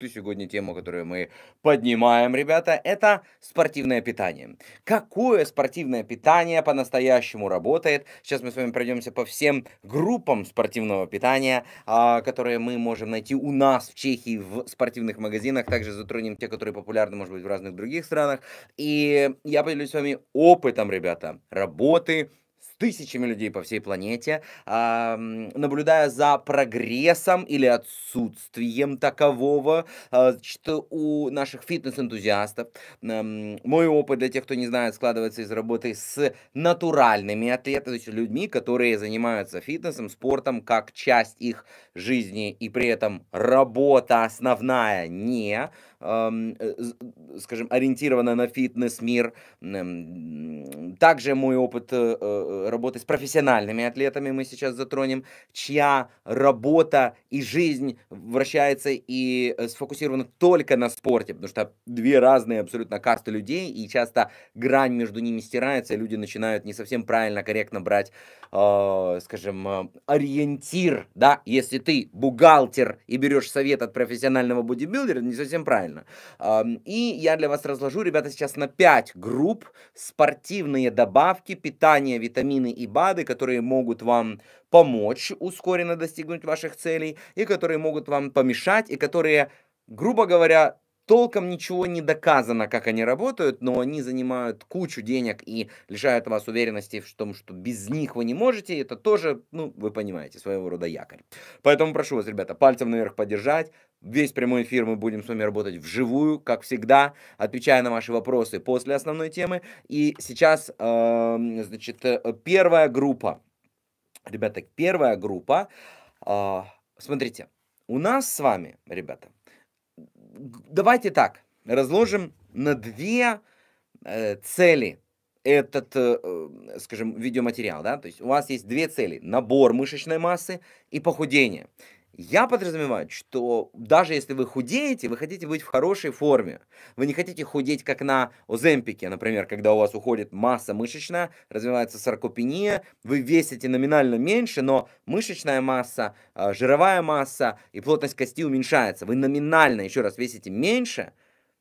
И сегодня тему, которую мы поднимаем, ребята, это спортивное питание. Какое спортивное питание по-настоящему работает? Сейчас мы с вами пройдемся по всем группам спортивного питания, а, которые мы можем найти у нас в Чехии в спортивных магазинах. Также затронем те, которые популярны, может быть, в разных других странах. И я поделюсь с вами опытом, ребята, работы тысячами людей по всей планете, э, наблюдая за прогрессом или отсутствием такового э, а, что у наших фитнес-энтузиастов. Э, мой опыт, для тех, кто не знает, складывается из работы с натуральными атлетами, то есть людьми, которые занимаются фитнесом, спортом как часть их жизни, и при этом работа основная не скажем, ориентирована на фитнес-мир. Также мой опыт э, э, работы с профессиональными атлетами мы сейчас затронем, чья работа и жизнь вращается и э, сфокусирована только на спорте, потому что две разные абсолютно касты людей, и часто грань между ними стирается, и люди начинают не совсем правильно, корректно брать, э, скажем, э, ориентир, да, если ты бухгалтер и берешь совет от профессионального бодибилдера, не совсем правильно. Э, и я для вас разложу, ребята, сейчас на 5 групп спортивные добавки, питание, витамины, витамины и БАДы, которые могут вам помочь ускоренно достигнуть ваших целей и которые могут вам помешать и которые, грубо говоря, толком ничего не доказано, как они работают, но они занимают кучу денег и лишают вас уверенности в том, что без них вы не можете. Это тоже, ну, вы понимаете, своего рода якорь. Поэтому прошу вас, ребята, пальцем наверх поддержать. Весь прямой эфир мы будем с вами работать вживую, как всегда, отвечая на ваши вопросы после основной темы. И сейчас, эм, э, значит, первая группа. Ребята, первая группа. Э, смотрите, у нас с вами, ребята, давайте так, разложим на две э, цели этот, э, э, скажем, видеоматериал, да, то есть у вас есть две цели, набор мышечной массы и похудение. Я подразумеваю, что даже если вы худеете, вы хотите быть в хорошей форме. Вы не хотите худеть, как на оземпике, например, когда у вас уходит масса мышечная, развивается саркопения, вы весите номинально меньше, но мышечная масса, а, жировая масса и плотность кости уменьшается. Вы номинально, еще раз, весите меньше,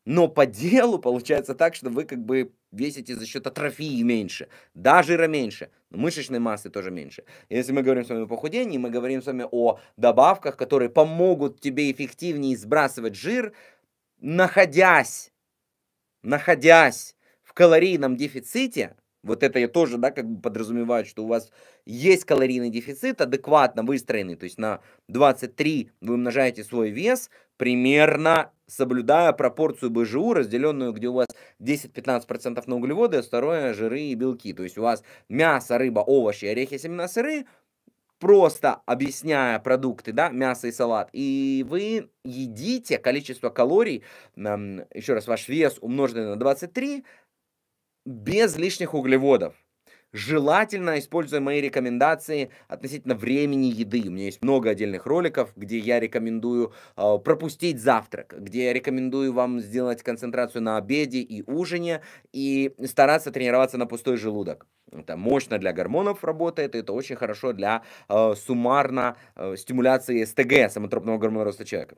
но по делу получается так, что вы как бы весите за счет атрофии меньше, да, жира меньше, мышечной массы тоже меньше. Если мы говорим с вами о похудении, мы говорим с вами о добавках, которые помогут тебе эффективнее сбрасывать жир, находясь, находясь в калорийном дефиците, вот это я тоже, да, как бы подразумеваю, что у вас есть калорийный дефицит, адекватно выстроенный, то есть на 23 вы умножаете свой вес, примерно соблюдая пропорцию БЖУ, разделенную, где у вас 10-15% на углеводы, а второе жиры и белки. То есть у вас мясо, рыба, овощи, орехи, семена, сыры, просто объясняя продукты, да, мясо и салат, и вы едите количество калорий, эм, еще раз, ваш вес умноженный на 23, без лишних углеводов. Желательно, используя мои рекомендации относительно времени еды. У меня есть много отдельных роликов, где я рекомендую э, пропустить завтрак, где я рекомендую вам сделать концентрацию на обеде и ужине и стараться тренироваться на пустой желудок. Это мощно для гормонов работает, и это очень хорошо для э, суммарно э, стимуляции СТГ, самотропного гормона роста человека.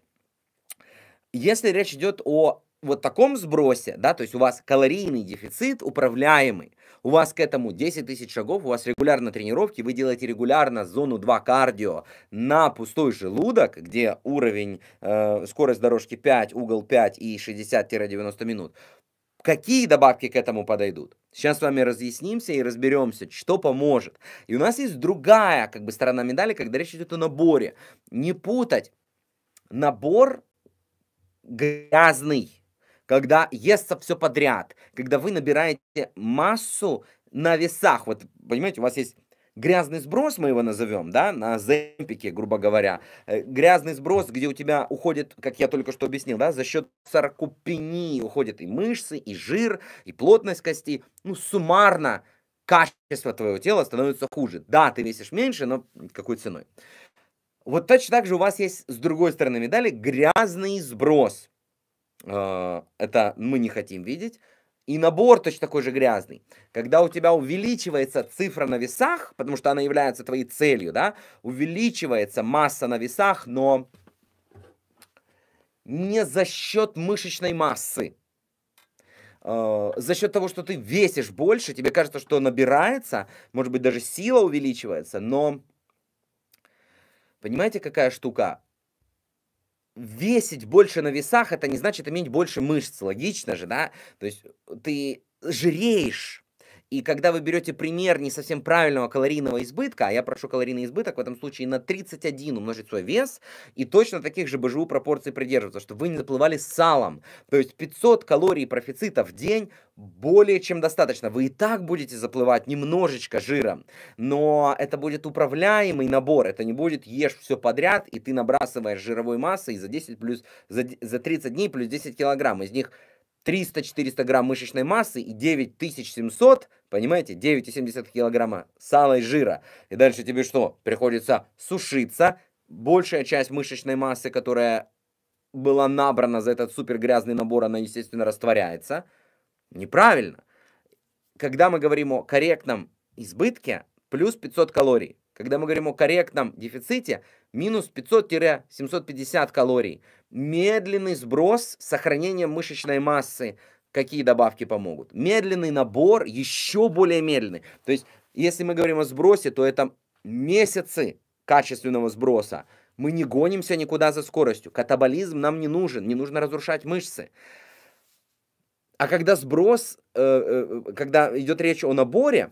Если речь идет о вот таком сбросе, да, то есть у вас калорийный дефицит управляемый, у вас к этому 10 тысяч шагов, у вас регулярно тренировки, вы делаете регулярно зону 2 кардио на пустой желудок, где уровень, э, скорость дорожки 5, угол 5 и 60-90 минут, Какие добавки к этому подойдут? Сейчас с вами разъяснимся и разберемся, что поможет. И у нас есть другая как бы сторона медали, когда речь идет о наборе. Не путать набор грязный когда естся все подряд, когда вы набираете массу на весах. Вот, понимаете, у вас есть грязный сброс, мы его назовем, да, на земпике, грубо говоря, э, грязный сброс, где у тебя уходит, как я только что объяснил, да, за счет саркопении уходят и мышцы, и жир, и плотность кости, ну, суммарно качество твоего тела становится хуже. Да, ты весишь меньше, но какой ценой? Вот точно так же у вас есть, с другой стороны медали, грязный сброс. А, это мы не хотим видеть. И набор точно такой же грязный. Когда у тебя увеличивается цифра на весах, потому что она является твоей целью, да, увеличивается масса на весах, но не за счет мышечной массы. А, за счет того, что ты весишь больше, тебе кажется, что набирается, может быть, даже сила увеличивается, но понимаете, какая штука? весить больше на весах, это не значит иметь больше мышц, логично же, да? То есть ты жиреешь, и когда вы берете пример не совсем правильного калорийного избытка, а я прошу калорийный избыток в этом случае на 31 умножить свой вес, и точно таких же БЖУ пропорций придерживаться, чтобы вы не заплывали с салом. То есть 500 калорий профицита в день более чем достаточно. Вы и так будете заплывать немножечко жиром, но это будет управляемый набор, это не будет ешь все подряд, и ты набрасываешь жировой массы и за 10 плюс, за, за 30 дней плюс 10 килограмм. Из них 300-400 грамм мышечной массы и 9700, понимаете, 9,7 килограмма сала и жира. И дальше тебе что? Приходится сушиться. Большая часть мышечной массы, которая была набрана за этот супер грязный набор, она, естественно, растворяется. Неправильно. Когда мы говорим о корректном избытке, плюс 500 калорий. Когда мы говорим о корректном дефиците, минус 500-750 калорий. Медленный сброс с сохранением мышечной массы. Какие добавки помогут? Медленный набор, еще более медленный. То есть, если мы говорим о сбросе, то это месяцы качественного сброса. Мы не гонимся никуда за скоростью. Катаболизм нам не нужен, не нужно разрушать мышцы. А когда сброс, э, э, э когда идет речь о наборе,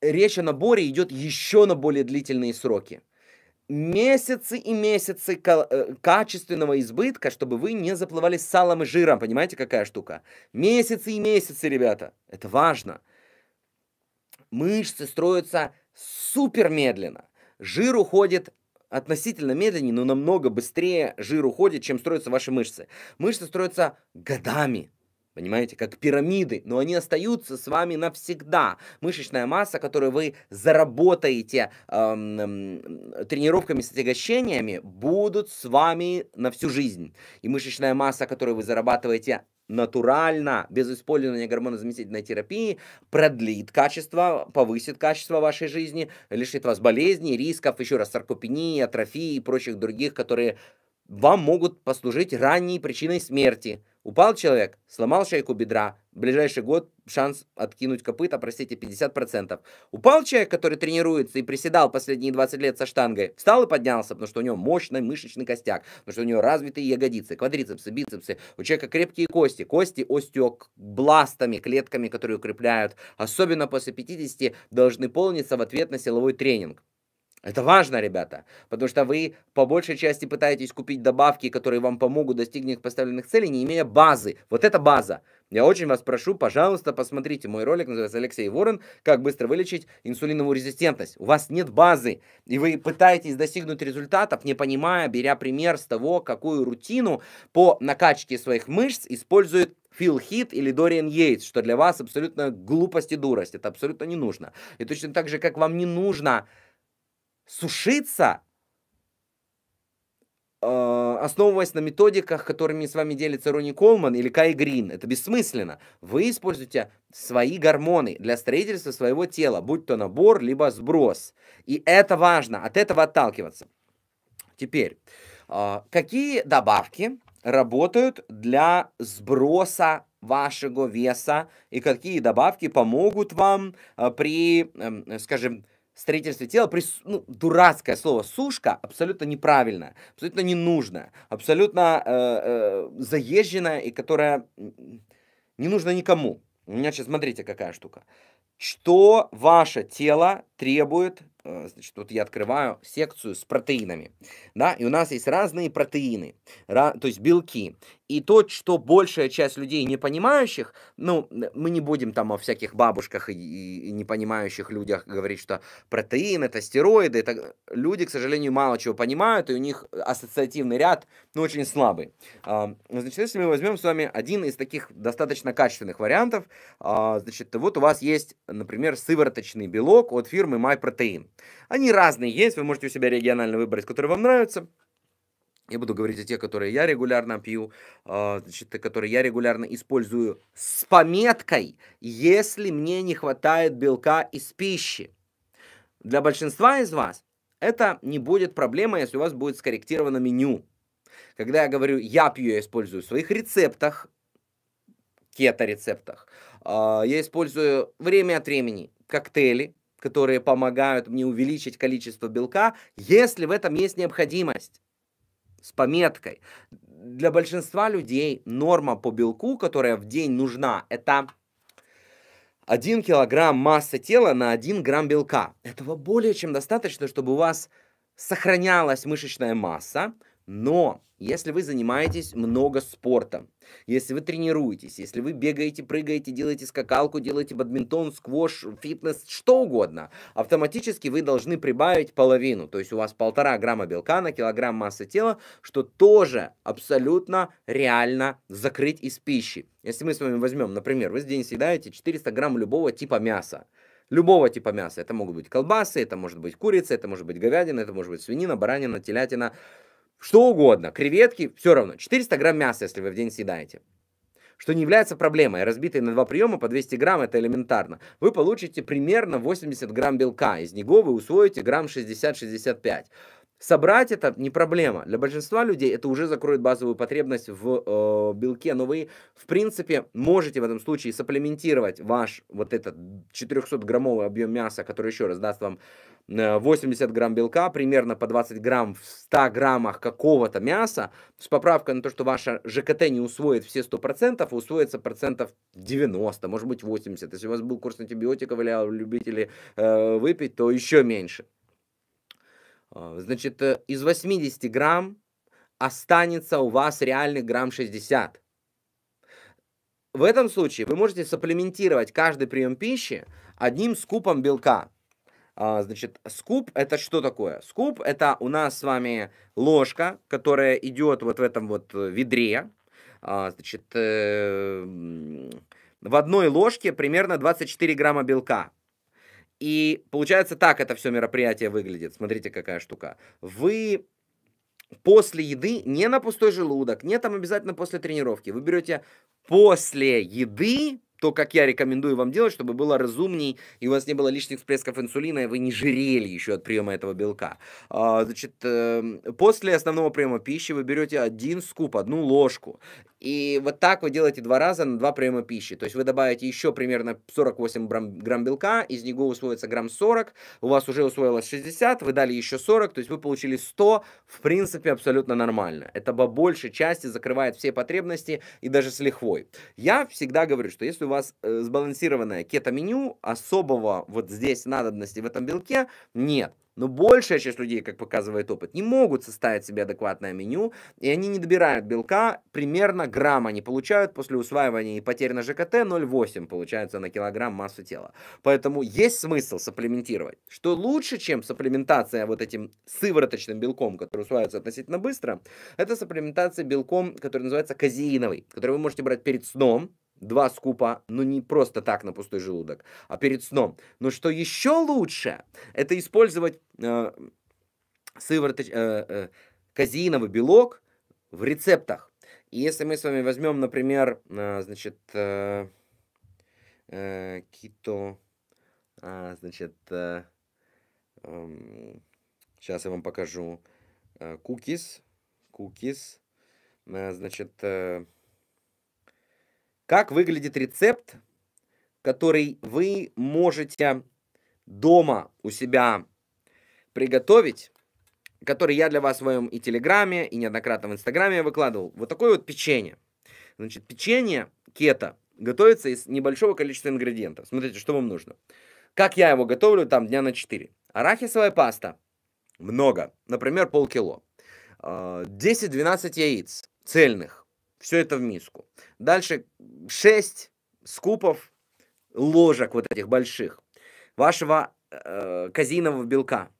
речь о наборе идет еще на более длительные сроки. Месяцы и месяцы э, качественного избытка, чтобы вы не заплывали салом и жиром. Понимаете, какая штука? Месяцы и месяцы, ребята. Это важно. Мышцы строятся супер медленно. Жир уходит относительно медленнее, но намного быстрее жир уходит, чем строятся ваши мышцы. Мышцы строятся годами, Понимаете, как пирамиды, но они остаются с вами навсегда. Мышечная масса, которую вы заработаете эм, эм, тренировками с отягощениями, будут с вами на всю жизнь. И мышечная масса, которую вы зарабатываете натурально, без использования гормонозаместительной терапии, продлит качество, повысит качество вашей жизни, лишит вас болезней, рисков, еще раз, саркопении, атрофии и прочих других, которые вам могут послужить ранней причиной смерти. Упал человек, сломал шейку бедра, в ближайший год шанс откинуть копыта, простите, 50%. Упал человек, который тренируется и приседал последние 20 лет со штангой, встал и поднялся, потому что у него мощный мышечный костяк, потому что у него развитые ягодицы, квадрицепсы, бицепсы, у человека крепкие кости, кости остеобластами, клетками, которые укрепляют, особенно после 50, должны полниться в ответ на силовой тренинг. Это важно, ребята, потому что вы по большей части пытаетесь купить добавки, которые вам помогут достигнуть поставленных целей, не имея базы. Вот это база. Я очень вас прошу, пожалуйста, посмотрите мой ролик, называется Алексей Ворон, как быстро вылечить инсулиновую резистентность. У вас нет базы, и вы пытаетесь достигнуть результатов, не понимая, беря пример с того, какую рутину по накачке своих мышц использует Фил Хит или Дориан Йейтс, что для вас абсолютно глупость и дурость. Это абсолютно не нужно. И точно так же, как вам не нужно сушиться, э, основываясь на методиках, которыми с вами делится Ронни Колман или Кай Грин. Это бессмысленно. Вы используете свои гормоны для строительства своего тела, будь то набор, либо сброс. И это важно, от этого отталкиваться. Теперь, э, какие добавки работают для сброса вашего веса и какие добавки помогут вам э, при, эм, скажем, строительстве тела, прис... ну, дурацкое слово сушка абсолютно неправильно, абсолютно ненужное, абсолютно э, э, заезженное и которое не нужно никому. У меня сейчас, смотрите, какая штука. Что ваше тело требует Э, значит, вот я открываю секцию с протеинами, да, и у нас есть разные протеины, то есть белки. И то, что большая часть людей не понимающих, ну, мы не будем там о всяких бабушках и, и, и непонимающих людях говорить, что протеин это стероиды, это люди, к сожалению, мало чего понимают, и у них ассоциативный ряд, ну, очень слабый. А, значит, если мы возьмем с вами один из таких достаточно качественных вариантов, а, значит, вот у вас есть, например, сывороточный белок от фирмы MyProtein. Они разные есть, вы можете у себя регионально выбрать, которые вам нравятся Я буду говорить о тех, которые я регулярно пью, а, значит, которые я регулярно использую с пометкой, если мне не хватает белка из пищи. Для большинства из вас это не будет проблема, если у вас будет скорректировано меню. Когда я говорю «я пью», я использую в своих рецептах, кето-рецептах, а, я использую время от времени коктейли, которые помогают мне увеличить количество белка, если в этом есть необходимость. С пометкой. Для большинства людей норма по белку, которая в день нужна, это 1 килограмм массы тела на 1 грамм белка. Этого более чем достаточно, чтобы у вас сохранялась мышечная масса, но если вы занимаетесь много спортом, если вы тренируетесь, если вы бегаете, прыгаете, делаете скакалку, делаете бадминтон, сквош, фитнес, что угодно, автоматически вы должны прибавить половину. То есть у вас полтора грамма белка на килограмм массы тела, что тоже абсолютно реально закрыть из пищи. Если мы с вами возьмем, например, вы в день съедаете 400 грамм любого типа мяса, любого типа мяса. Это могут быть колбасы, это может быть курица, это может быть говядина, это может быть свинина, баранина, телятина, что угодно, креветки, все равно, 400 грамм мяса, если вы в день съедаете. Что не является проблемой, разбитые на два приема по 200 грамм, это элементарно. Вы получите примерно 80 грамм белка, из него вы усвоите грамм 60-65. Собрать это не проблема. Для большинства людей это уже закроет базовую потребность в э, белке, но вы, в принципе, можете в этом случае сопливментировать ваш вот этот 400-граммовый объем мяса, который еще раз даст вам 80 э, грамм белка, примерно по 20 грамм в 100 граммах какого-то мяса, с поправкой на то, что ваша ЖКТ не усвоит все 100%, а усвоится процентов 90, может быть 80. Если у вас был курс антибиотиков или любители э, выпить, то еще меньше. Э, значит, э, из 80 грамм останется у вас реальных грамм 60. В этом случае вы можете сопливентировать каждый прием пищи одним скупом белка. А, значит, скуп это что такое? Скуп это у нас с вами ложка, которая идет вот в этом вот э, ведре. А, значит, э, в одной ложке примерно 24 грамма белка. И получается так это все мероприятие выглядит. Смотрите, какая штука. Вы после еды, не на пустой желудок, не там обязательно после тренировки. Вы берете после еды то, как я рекомендую вам делать, чтобы было разумней, и у вас не было лишних всплесков инсулина, и вы не жирели еще от приема этого белка. А, значит, эм, после основного приема пищи вы берете один скуп, одну ложку, и вот так вы делаете два раза на два приема пищи. То есть вы добавите еще примерно 48 грамм, грамм белка, из него усвоится грамм 40, у вас уже усвоилось 60, вы дали еще 40, то есть вы получили 100, в принципе, абсолютно нормально. Это по большей части закрывает все потребности и даже с лихвой. Я всегда говорю, что если у вас э, сбалансированное кето-меню, особого вот здесь надобности в этом белке нет. Но большая часть людей, как показывает опыт, не могут составить себе адекватное меню, и они не добирают белка, примерно грамм они получают после усваивания и потери на ЖКТ 0,8 получается на килограмм массы тела. Поэтому есть смысл сапплементировать. Что лучше, чем сапплементация вот этим сывороточным белком, который усваивается относительно быстро, это сапплементация белком, который называется казеиновый, который вы можете брать перед сном, два скупа, но ну, не просто так на пустой желудок, а перед сном. Но что еще лучше, это использовать э, сывороточ... э, э, казеиновый белок в рецептах. И если мы с вами возьмем, например, э, значит, э, э, кито, э, значит, э, э, эм, сейчас я вам покажу, э, кукис, кукис, э, значит, э, как выглядит рецепт, который вы можете дома у себя приготовить, который я для вас в своем и Телеграме, и неоднократно в Инстаграме выкладывал. Вот такое вот печенье. Значит, печенье кето готовится из небольшого количества ингредиентов. Смотрите, что вам нужно. Как я его готовлю, там дня на 4. Арахисовая паста. Много. Например, полкило. 10-12 а, яиц цельных. Все это в миску. Дальше 6 скупов ложек вот этих больших вашего э, казинового белка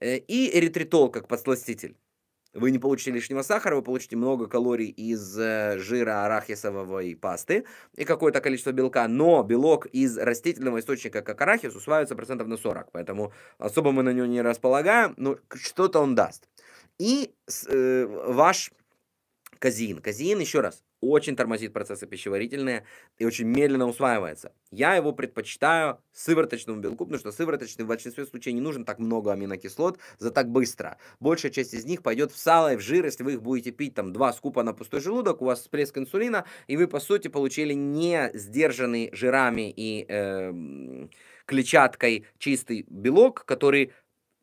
э, и эритритол как подсластитель. Вы не получите лишнего сахара, вы получите много калорий из э, жира арахисовой пасты и какое-то количество белка, но белок из растительного источника, как арахис, усваивается процентов на 40, поэтому особо мы на него не располагаем, но что-то он даст. И э, ваш Казеин. Казеин, еще раз, очень тормозит процессы пищеварительные и очень медленно усваивается. Я его предпочитаю сывороточному белку, потому что сывороточный в большинстве случаев не нужен так много аминокислот за так быстро. Большая часть из них пойдет в сало и в жир, если вы их будете пить там два скупа на пустой желудок, у вас всплеск инсулина, и вы по сути получили не сдержанный жирами и э, клетчаткой чистый белок, который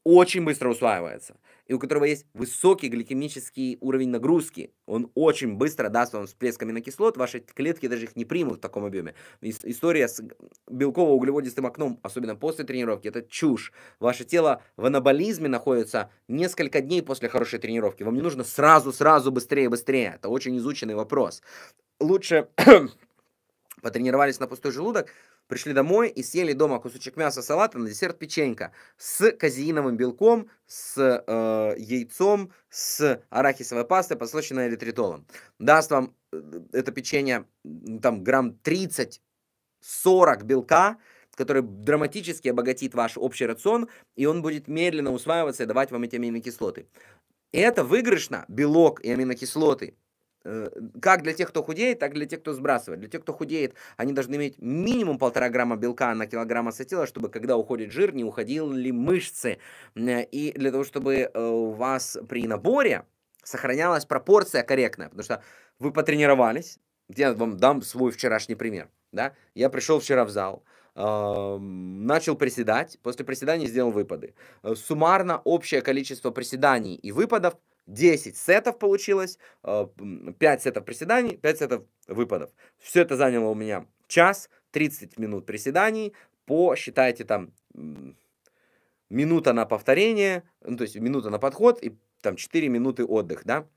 очень быстро усваивается и у которого есть высокий гликемический уровень нагрузки, он очень быстро даст вам всплеск аминокислот, ваши клетки даже их не примут в таком объеме. История с белково-углеводистым окном, особенно после тренировки, это чушь. Ваше тело в анаболизме находится несколько дней после хорошей тренировки. Вам не нужно сразу-сразу быстрее-быстрее. Это очень изученный вопрос. Лучше потренировались на пустой желудок, Пришли домой и съели дома кусочек мяса, салата, на десерт печенька с казеиновым белком, с э, яйцом, с арахисовой пастой, подслащенной эритритолом. Даст вам э, это печенье там грамм 30-40 белка, который драматически обогатит ваш общий рацион, и он будет медленно усваиваться и давать вам эти аминокислоты. И это выигрышно, белок и аминокислоты, Э, как для тех, кто худеет, так и для тех, кто сбрасывает. Для тех, кто худеет, они должны иметь минимум полтора грамма белка на килограмм осетила, чтобы когда уходит жир, не уходили мышцы. Э, и для того, чтобы э, у вас при наборе сохранялась пропорция корректная, потому что вы потренировались. Я вам дам свой вчерашний пример. Да? Я пришел вчера в зал, начал приседать, после приседаний сделал выпады. Суммарно общее количество приседаний и выпадов 10 сетов получилось, 5 э, сетов приседаний, 5 сетов выпадов. Все это заняло у меня час, 30 минут приседаний, по, считайте, там, минута на повторение, ну, то есть минута на подход и там 4 минуты отдых, да,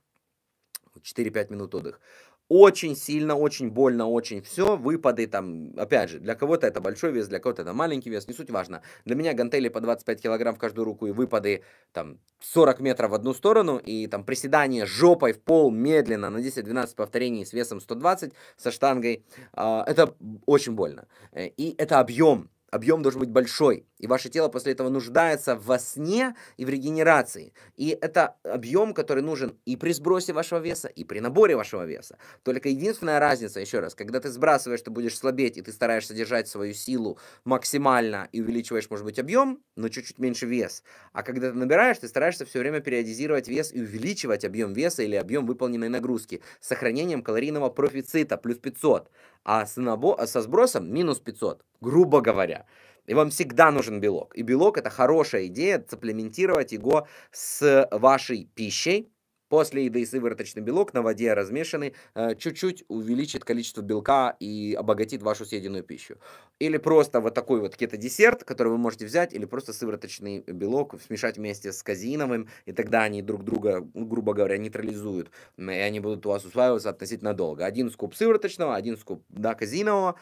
4-5 минут отдых очень сильно, очень больно, очень все, выпады там, опять же, для кого-то это большой вес, для кого-то это маленький вес, не суть важно. Для меня гантели по 25 килограмм в каждую руку и выпады там 40 метров в одну сторону и там приседание жопой в пол медленно на 10-12 повторений с весом 120 со штангой, а, это очень больно. Э, и это объем, объем должен быть большой, и ваше тело после этого нуждается во сне и в регенерации. И это объем, который нужен и при сбросе вашего веса, и при наборе вашего веса. Только единственная разница, еще раз, когда ты сбрасываешь, ты будешь слабеть, и ты стараешься держать свою силу максимально и увеличиваешь, может быть, объем, но чуть-чуть меньше вес. А когда ты набираешь, ты стараешься все время периодизировать вес и увеличивать объем веса или объем выполненной нагрузки с сохранением калорийного профицита плюс 500 а с, набо... А со сбросом минус 500, грубо говоря. И вам всегда нужен белок. И белок это хорошая идея, сапплементировать его с вашей пищей, После еды сывороточный белок на воде размешанный э, чуть-чуть увеличит количество белка и обогатит вашу съеденную пищу. Или просто вот такой вот какие-то десерт который вы можете взять, или просто сывороточный белок смешать вместе с казиновым и тогда они друг друга, ну, грубо говоря, нейтрализуют, и они будут у вас усваиваться относительно долго. Один скуп сывороточного, один скуп да, казинового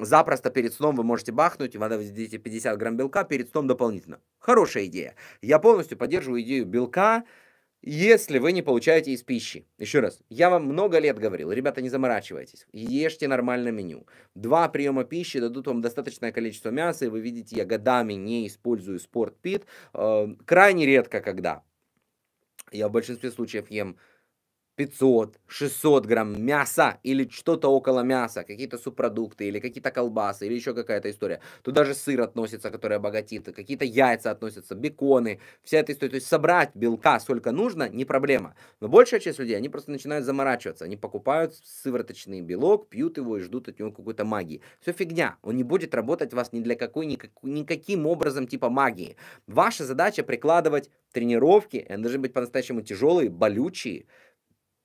Запросто перед сном вы можете бахнуть, и вода введите 50 грамм белка, перед сном дополнительно. Хорошая идея. Я полностью поддерживаю идею белка, если вы не получаете из пищи. Еще раз, я вам много лет говорил, ребята, не заморачивайтесь, ешьте нормальное меню. Два приема пищи дадут вам достаточное количество мяса, и вы видите, я годами не использую спортпит, э, крайне редко когда. Я в большинстве случаев ем 500, 600 грамм мяса или что-то около мяса, какие-то субпродукты или какие-то колбасы или еще какая-то история. Туда же сыр относится, который обогатит, какие-то яйца относятся, беконы, вся эта история. То есть собрать белка сколько нужно, не проблема. Но большая часть людей, они просто начинают заморачиваться. Они покупают сывороточный белок, пьют его и ждут от него какой-то магии. Все фигня. Он не будет работать у вас ни для какой, никак, никаким образом типа магии. Ваша задача прикладывать тренировки, они должны быть по-настоящему тяжелые, болючие,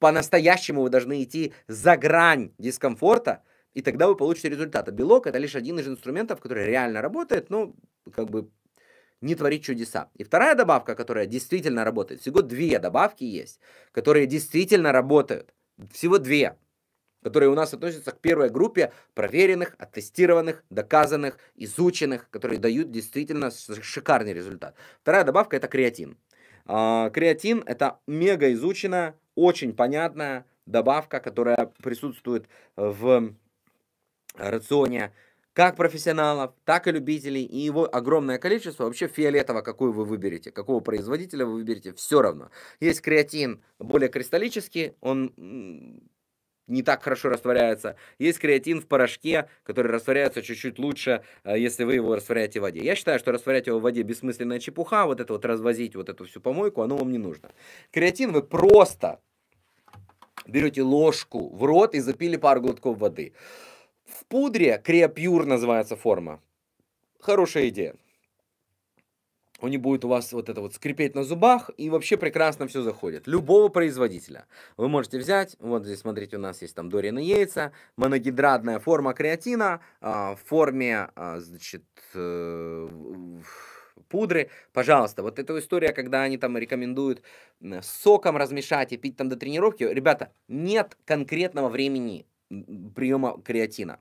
по-настоящему вы должны идти за грань дискомфорта, и тогда вы получите результат. А белок это лишь один из инструментов, который реально работает, но как бы не творит чудеса. И вторая добавка, которая действительно работает, всего две добавки есть, которые действительно работают. Всего две, которые у нас относятся к первой группе проверенных, оттестированных, доказанных, изученных, которые дают действительно шикарный результат. Вторая добавка это креатин. А, креатин это мега изученная очень понятная добавка, которая присутствует в рационе как профессионалов, так и любителей, и его огромное количество, вообще фиолетово, какую вы выберете, какого производителя вы выберете, все равно. Есть креатин более кристаллический, он не так хорошо растворяется. Есть креатин в порошке, который растворяется чуть-чуть лучше, э, если вы его растворяете в воде. Я считаю, что растворять его в воде бессмысленная чепуха, вот это вот развозить вот эту всю помойку, оно вам не нужно. Креатин вы просто берете ложку в рот и запили пару глотков воды. В пудре креопюр называется форма. Хорошая идея он не будет у вас вот это вот скрипеть на зубах, и вообще прекрасно все заходит. Любого производителя. Вы можете взять, вот здесь, смотрите, у нас есть там Дорины яйца, моногидратная форма креатина а, а, э, в форме, э, значит, э, пудры. Пожалуйста, вот эта история, когда они там рекомендуют соком размешать и пить там до тренировки. Ребята, нет конкретного времени приема креатина.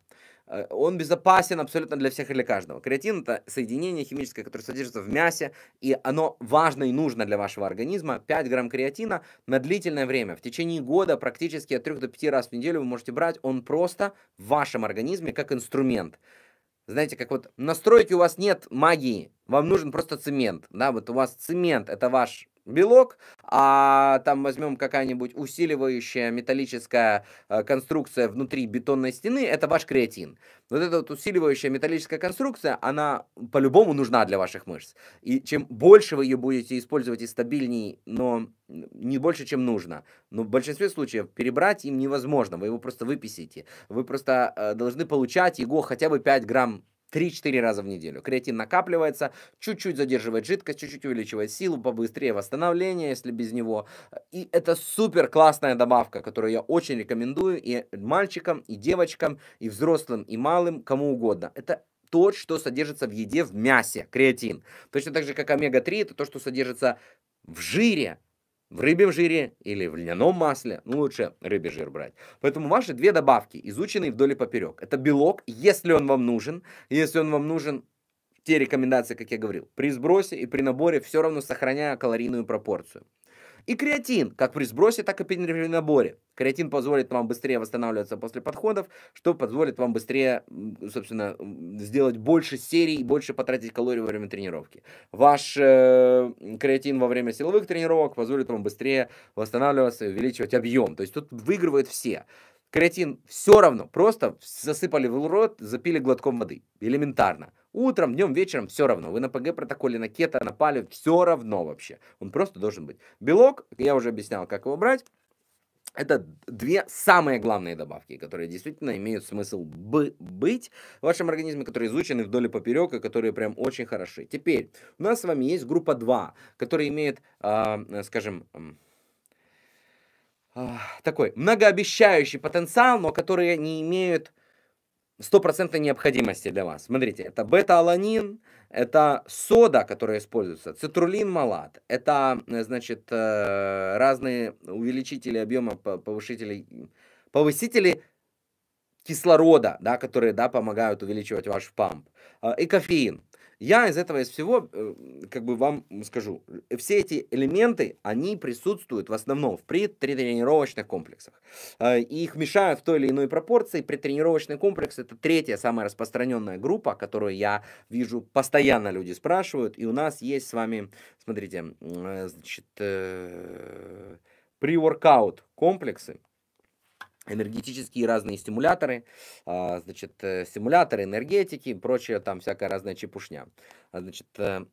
Э, он безопасен абсолютно для всех и для каждого. Креатин – это соединение химическое, которое содержится в мясе, и оно важно и нужно для вашего организма. 5 грамм креатина на длительное время, в течение года практически от 3 до 5 раз в неделю вы можете брать, он просто в вашем организме как инструмент. Знаете, как вот настройки у вас нет магии, вам нужен просто цемент. Да, вот у вас цемент – это ваш белок, а там возьмем какая-нибудь усиливающая металлическая э, конструкция внутри бетонной стены, это ваш креатин. Вот эта вот усиливающая металлическая конструкция, она по-любому нужна для ваших мышц. И чем больше вы ее будете использовать и стабильней, но не больше, чем нужно. Но в большинстве случаев перебрать им невозможно, вы его просто выписите. Вы просто э, должны получать его хотя бы 5 грамм 3-4 раза в неделю. Креатин накапливается, чуть-чуть задерживает жидкость, чуть-чуть увеличивает силу, побыстрее восстановление, если без него. И это супер классная добавка, которую я очень рекомендую и мальчикам, и девочкам, и взрослым, и малым, кому угодно. Это то, что содержится в еде в мясе, креатин. Точно так же, как омега-3, это то, что содержится в жире, в рыбьем жире или в льняном масле, ну лучше рыбий жир брать. Поэтому ваши две добавки, изученные вдоль и поперек. Это белок, если он вам нужен, если он вам нужен, те рекомендации, как я говорил, при сбросе и при наборе, все равно сохраняя калорийную пропорцию. И креатин, как при сбросе, так и при наборе. Креатин позволит вам быстрее восстанавливаться после подходов, что позволит вам быстрее, собственно, сделать больше серий и больше потратить калорий во время тренировки. Ваш э, креатин во время силовых тренировок позволит вам быстрее восстанавливаться и увеличивать объем. То есть тут выигрывают все. Креатин все равно, просто засыпали в рот, запили глотком воды. Элементарно. Утром, днем, вечером все равно. Вы на ПГ протоколе, на кето, на пале, все равно вообще. Он просто должен быть. Белок, я уже объяснял, как его брать. Это две самые главные добавки, которые действительно имеют смысл быть в вашем организме, которые изучены вдоль и поперек, и которые прям очень хороши. Теперь, у нас с вами есть группа 2, которая имеет, э, скажем, э, такой многообещающий потенциал, но которые не имеют стопроцентной необходимости для вас. Смотрите, это бета-аланин, это сода, которая используется, цитрулин малат, это, значит, э, разные увеличители объема, повышители, повысители кислорода, да, которые, да, помогают увеличивать ваш памп, э, и кофеин. Я из этого, из всего, э, как бы вам скажу, э, все эти элементы, они присутствуют в основном в предтренировочных комплексах. Э, их мешают в той или иной пропорции. Предтренировочный комплекс – это третья самая распространенная группа, которую я вижу, постоянно люди спрашивают. И у нас есть с вами, смотрите, значит, pre-workout комплексы, энергетические разные стимуляторы, а, значит, э, стимуляторы энергетики, прочее там всякая разная чепушня. А, значит, э,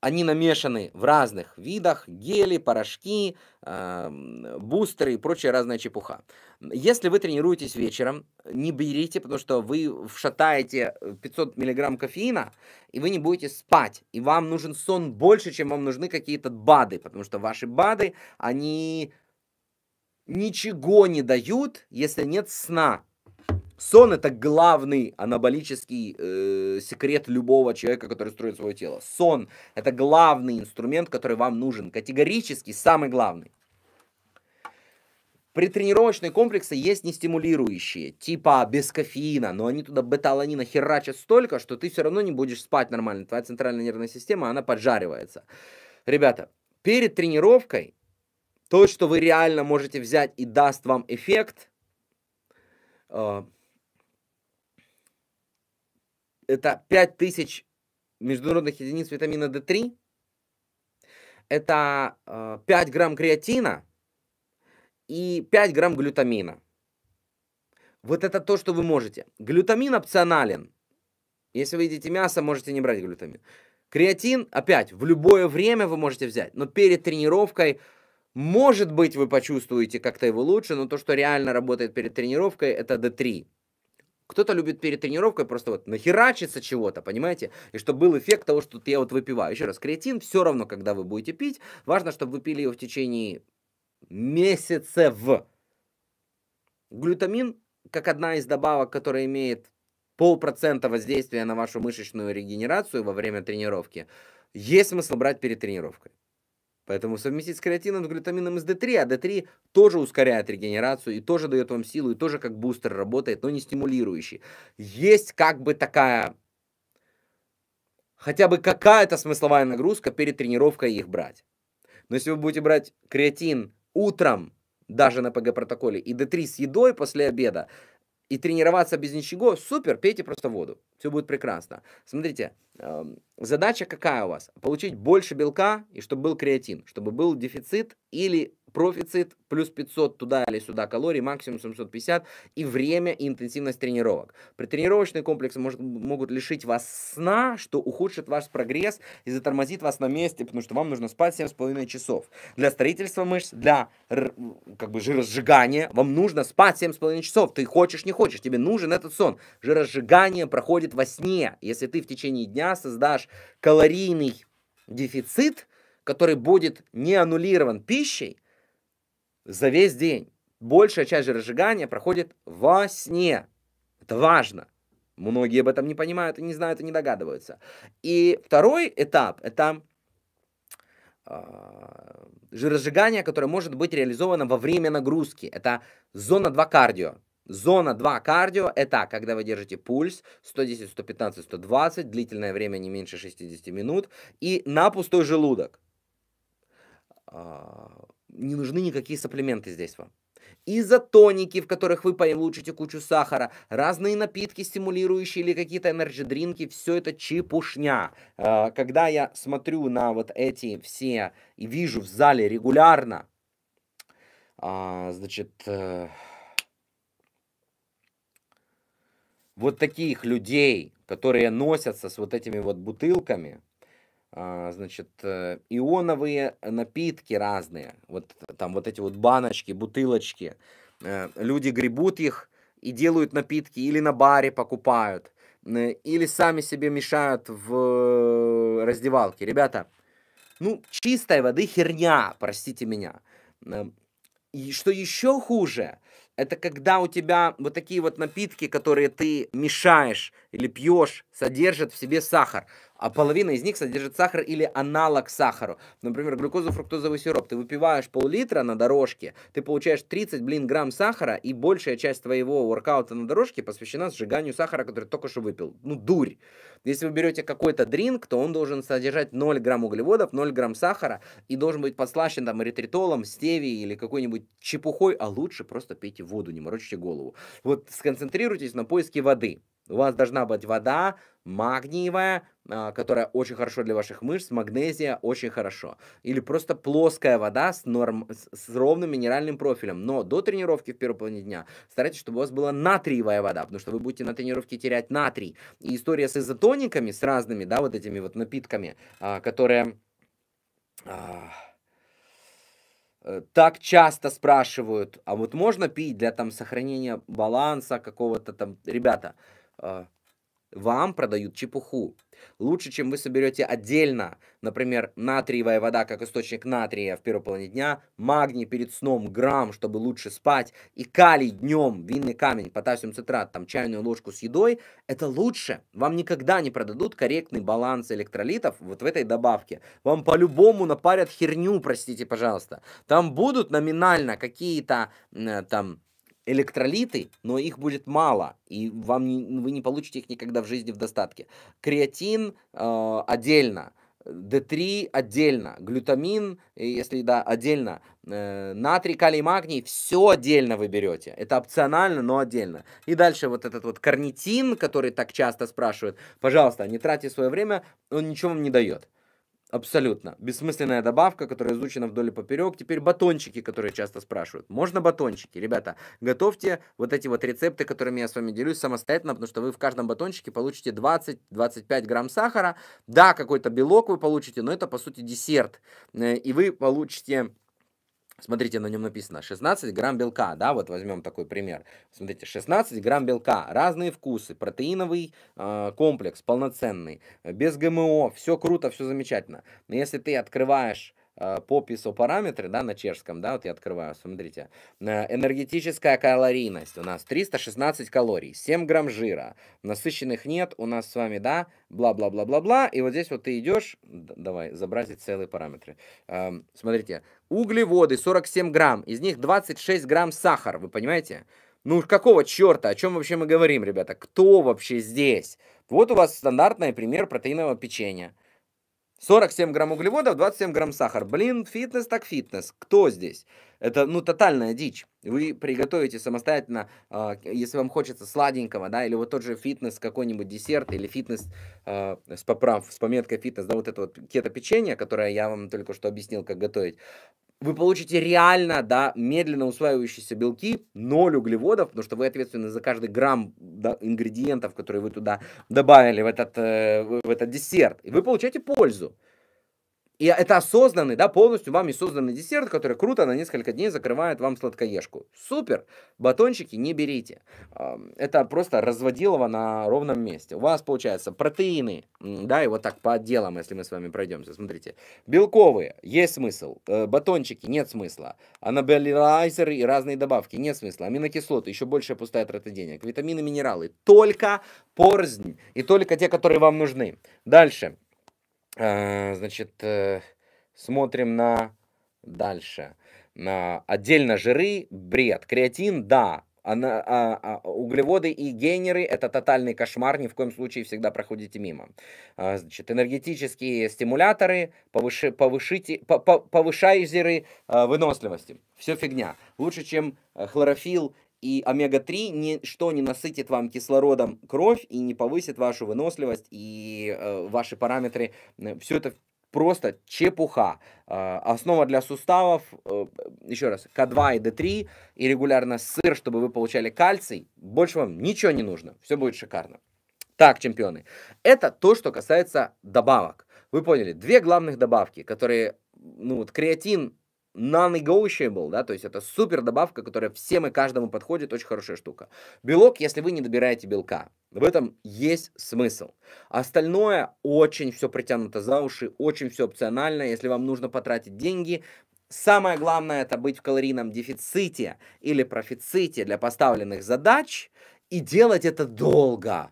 они намешаны в разных видах, гели, порошки, а, бустеры и прочая разная чепуха. Если вы тренируетесь вечером, не берите, потому что вы вшатаете 500 миллиграмм кофеина, и вы не будете спать, и вам нужен сон больше, чем вам нужны какие-то БАДы, потому что ваши БАДы, они ничего не дают, если нет сна. Сон это главный анаболический э, секрет любого человека, который строит свое тело. Сон это главный инструмент, который вам нужен, категорически самый главный. При Притренировочные комплексы есть нестимулирующие, типа без кофеина, но они туда бета-аланина херачат столько, что ты все равно не будешь спать нормально. Твоя центральная нервная система, она поджаривается. Ребята, перед тренировкой то, что вы реально можете взять и даст вам эффект, э, это 5000 международных единиц витамина D3, это 5 э, грамм креатина и 5 грамм глютамина. Вот это то, что вы можете. Глютамин опционален. Если вы едите мясо, можете не брать глютамин. Креатин, опять, в любое время вы можете взять, но перед тренировкой может быть, вы почувствуете как-то его лучше, но то, что реально работает перед тренировкой, это D3. Кто-то любит перед тренировкой просто вот нахерачиться чего-то, понимаете? И чтобы был эффект того, что я вот выпиваю. Еще раз, креатин все равно, когда вы будете пить, важно, чтобы вы пили его в течение месяца в. Глютамин, как одна из добавок, которая имеет полпроцента воздействия на вашу мышечную регенерацию во время тренировки, есть смысл брать перед тренировкой. Поэтому совместить с креатином с глютамином из D3, а D3 тоже ускоряет регенерацию и тоже дает вам силу, и тоже как бустер работает, но не стимулирующий. Есть как бы такая, хотя бы какая-то смысловая нагрузка перед тренировкой их брать. Но если вы будете брать креатин утром, даже на ПГ-протоколе, и D3 с едой после обеда, и тренироваться без ничего, супер, пейте просто воду. Все будет прекрасно. Смотрите, Эм, задача какая у вас? Получить больше белка и чтобы был креатин, чтобы был дефицит или профицит, плюс 500 туда или сюда калорий, максимум 750, и время и интенсивность тренировок. При тренировочный комплекс может, могут лишить вас сна, что ухудшит ваш прогресс и затормозит вас на месте, потому что вам нужно спать 7,5 часов. Для строительства мышц, для как бы жиросжигания вам нужно спать 7,5 часов. Ты хочешь, не хочешь, тебе нужен этот сон. Жиросжигание проходит во сне. Если ты в течение дня создашь калорийный дефицит, который будет не аннулирован пищей, за весь день. Большая часть же разжигания проходит во сне. Это важно. Многие об этом не понимают и не знают и не догадываются. И второй этап – это а, жиросжигание, которое может быть реализовано во время нагрузки. Это зона 2 кардио. Зона 2 кардио – это когда вы держите пульс 110, 115, 120, длительное время не меньше 60 минут, и на пустой желудок. А, не нужны никакие саплименты здесь вам. Изотоники, в которых вы получите кучу сахара, разные напитки стимулирующие или какие-то энерджи-дринки, все это чепушня. А, когда я смотрю на вот эти все и вижу в зале регулярно, а, значит, э, вот таких людей, которые носятся с вот этими вот бутылками, а, значит, э, ионовые напитки разные. Вот там вот эти вот баночки, бутылочки. Э, люди гребут их и делают напитки или на баре покупают, э, или сами себе мешают в раздевалке. Ребята, ну, чистой воды херня, простите меня. Эм, и что еще хуже, это когда у тебя вот такие вот напитки, которые ты мешаешь или пьешь, содержат в себе сахар а половина из них содержит сахар или аналог сахару. Например, глюкозо-фруктозовый сироп. Ты выпиваешь пол-литра на дорожке, ты получаешь 30, блин, грамм сахара, и большая часть твоего воркаута на дорожке посвящена сжиганию сахара, который ты только что выпил. Ну, дурь. Если вы берете какой-то дринк, то он должен содержать 0 грамм углеводов, 0 грамм сахара, и должен быть подслащен там эритритолом, стевией или какой-нибудь чепухой, а лучше просто пейте воду, не морочите голову. Вот сконцентрируйтесь на поиске воды. У вас должна быть вода магниевая, а, которая очень хорошо для ваших мышц, магнезия очень хорошо. Или просто плоская вода с, норм, с ровным минеральным профилем. Но до тренировки в первой половине дня старайтесь, чтобы у вас была натриевая вода, потому что вы будете на тренировке терять натрий. И история с изотониками, с разными, да, вот этими вот напитками, а, которые а, э, так часто спрашивают, а вот можно пить для там сохранения баланса какого-то там, ребята, вам продают чепуху. Лучше, чем вы соберете отдельно, например, натриевая вода как источник натрия в первой половине дня, магний перед сном грамм, чтобы лучше спать, и калий днем, винный камень, потасиум цитрат, там чайную ложку с едой, это лучше. Вам никогда не продадут корректный баланс электролитов вот в этой добавке. Вам по-любому напарят херню, простите, пожалуйста. Там будут номинально какие-то э, там электролиты, но их будет мало, и вам не, вы не получите их никогда в жизни в достатке. Креатин э, отдельно, D3 отдельно, глютамин, если да, отдельно, э, натрий, калий, магний, все отдельно вы берете. Это опционально, но отдельно. И дальше вот этот вот карнитин, который так часто спрашивают, пожалуйста, не тратьте свое время, он ничего вам не дает. Абсолютно. Бессмысленная добавка, которая изучена вдоль и поперек. Теперь батончики, которые часто спрашивают. Можно батончики? Ребята, готовьте вот эти вот рецепты, которыми я с вами делюсь самостоятельно, потому что вы в каждом батончике получите 20-25 грамм сахара. Да, какой-то белок вы получите, но это, по сути, десерт. Э, и вы получите Смотрите, на нем написано 16 грамм белка, да, вот возьмем такой пример. Смотрите, 16 грамм белка, разные вкусы, протеиновый э, комплекс, полноценный, без ГМО, все круто, все замечательно. Но если ты открываешь э, а, попису параметры, да, на чешском, да, вот я открываю, смотрите, э, энергетическая калорийность у нас 316 калорий, 7 грамм жира, насыщенных нет, у нас с вами, да, бла-бла-бла-бла-бла, и вот здесь вот ты идешь, давай, забрать целые параметры. Эм, смотрите, Углеводы 47 грамм, из них 26 грамм сахар, вы понимаете? Ну какого черта, о чем вообще мы говорим, ребята? Кто вообще здесь? Вот у вас стандартный пример протеинового печенья. 47 грамм углеводов, 27 грамм сахар. Блин, фитнес так фитнес. Кто здесь? Это, ну, тотальная дичь. Вы приготовите самостоятельно, э, если вам хочется сладенького, да, или вот тот же фитнес, какой-нибудь десерт, или фитнес э, с поправ, с пометкой фитнес, да, вот это вот кето-печенье, которое я вам только что объяснил, как готовить вы получите реально, да, медленно усваивающиеся белки, ноль углеводов, потому что вы ответственны за каждый грамм да, ингредиентов, которые вы туда добавили в этот, э, в этот десерт. И вы получаете пользу. И это осознанный, да, полностью вами созданный десерт, который круто на несколько дней закрывает вам сладкоежку. Супер! Батончики не берите. Это просто разводилово на ровном месте. У вас получается протеины, да, и вот так по отделам, если мы с вами пройдемся, смотрите. Белковые, есть смысл. Э, батончики, нет смысла. Анабеллизеры и разные добавки, нет смысла. Аминокислоты, еще больше пустая трата денег. Витамины, минералы, только порзнь и только те, которые вам нужны. Дальше. Э, значит, э, смотрим на дальше. На отдельно жиры, бред. Креатин, да, она, а, а, углеводы и гейнеры – это тотальный кошмар, ни в коем случае всегда проходите мимо. А, значит, энергетические стимуляторы, повыши, повышите, по, по, повышайзеры а, выносливости. Все фигня. Лучше, чем э, хлорофилл и омега-3 ничто не насытит вам кислородом кровь и не повысит вашу выносливость и э, ваши параметры. Все это просто чепуха. Э, основа для суставов, э, еще раз, К2 и Д3 и регулярно сыр, чтобы вы получали кальций. Больше вам ничего не нужно, все будет шикарно. Так, чемпионы, это то, что касается добавок. Вы поняли, две главных добавки, которые, ну вот, креатин non-negotiable, да, то есть это супер добавка, которая всем и каждому подходит, очень хорошая штука. Белок, если вы не добираете белка, в этом есть смысл. Остальное очень все притянуто за уши, очень все опционально, если вам нужно потратить деньги, Самое главное это быть в калорийном дефиците или профиците для поставленных задач и делать это долго.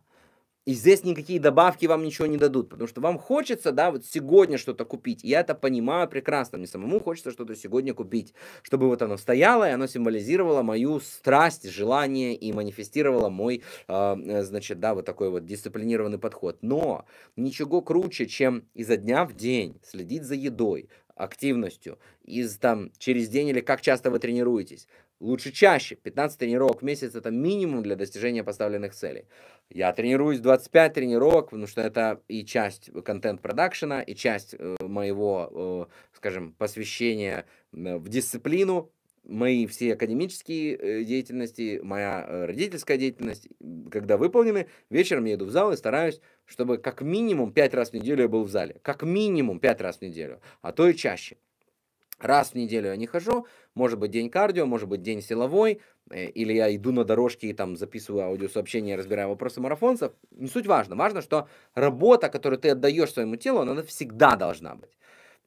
И здесь никакие добавки вам ничего не дадут, потому что вам хочется, да, вот сегодня что-то купить. И я это понимаю прекрасно. Мне самому хочется что-то сегодня купить, чтобы вот оно стояло, и оно символизировало мою страсть, желание и манифестировало мой, а, э, значит, да, вот такой вот дисциплинированный подход. Но ничего круче, чем изо дня в день следить за едой, активностью, из там через день или как часто вы тренируетесь, Лучше чаще. 15 тренировок в месяц – это минимум для достижения поставленных целей. Я тренируюсь 25 тренировок, потому что это и часть контент-продакшена, и часть э, моего, э, скажем, посвящения э, в дисциплину, мои все академические э, деятельности, моя э, родительская деятельность, когда выполнены, вечером я иду в зал и стараюсь, чтобы как минимум 5 раз в неделю я был в зале. Как минимум 5 раз в неделю, а то и чаще. Раз в неделю я не хожу – может быть день кардио, может быть день силовой, э, или я иду на дорожке и там записываю аудиосообщение, разбираю вопросы марафонцев. Не суть важно. Важно, что работа, которую ты отдаешь своему телу, она всегда должна быть.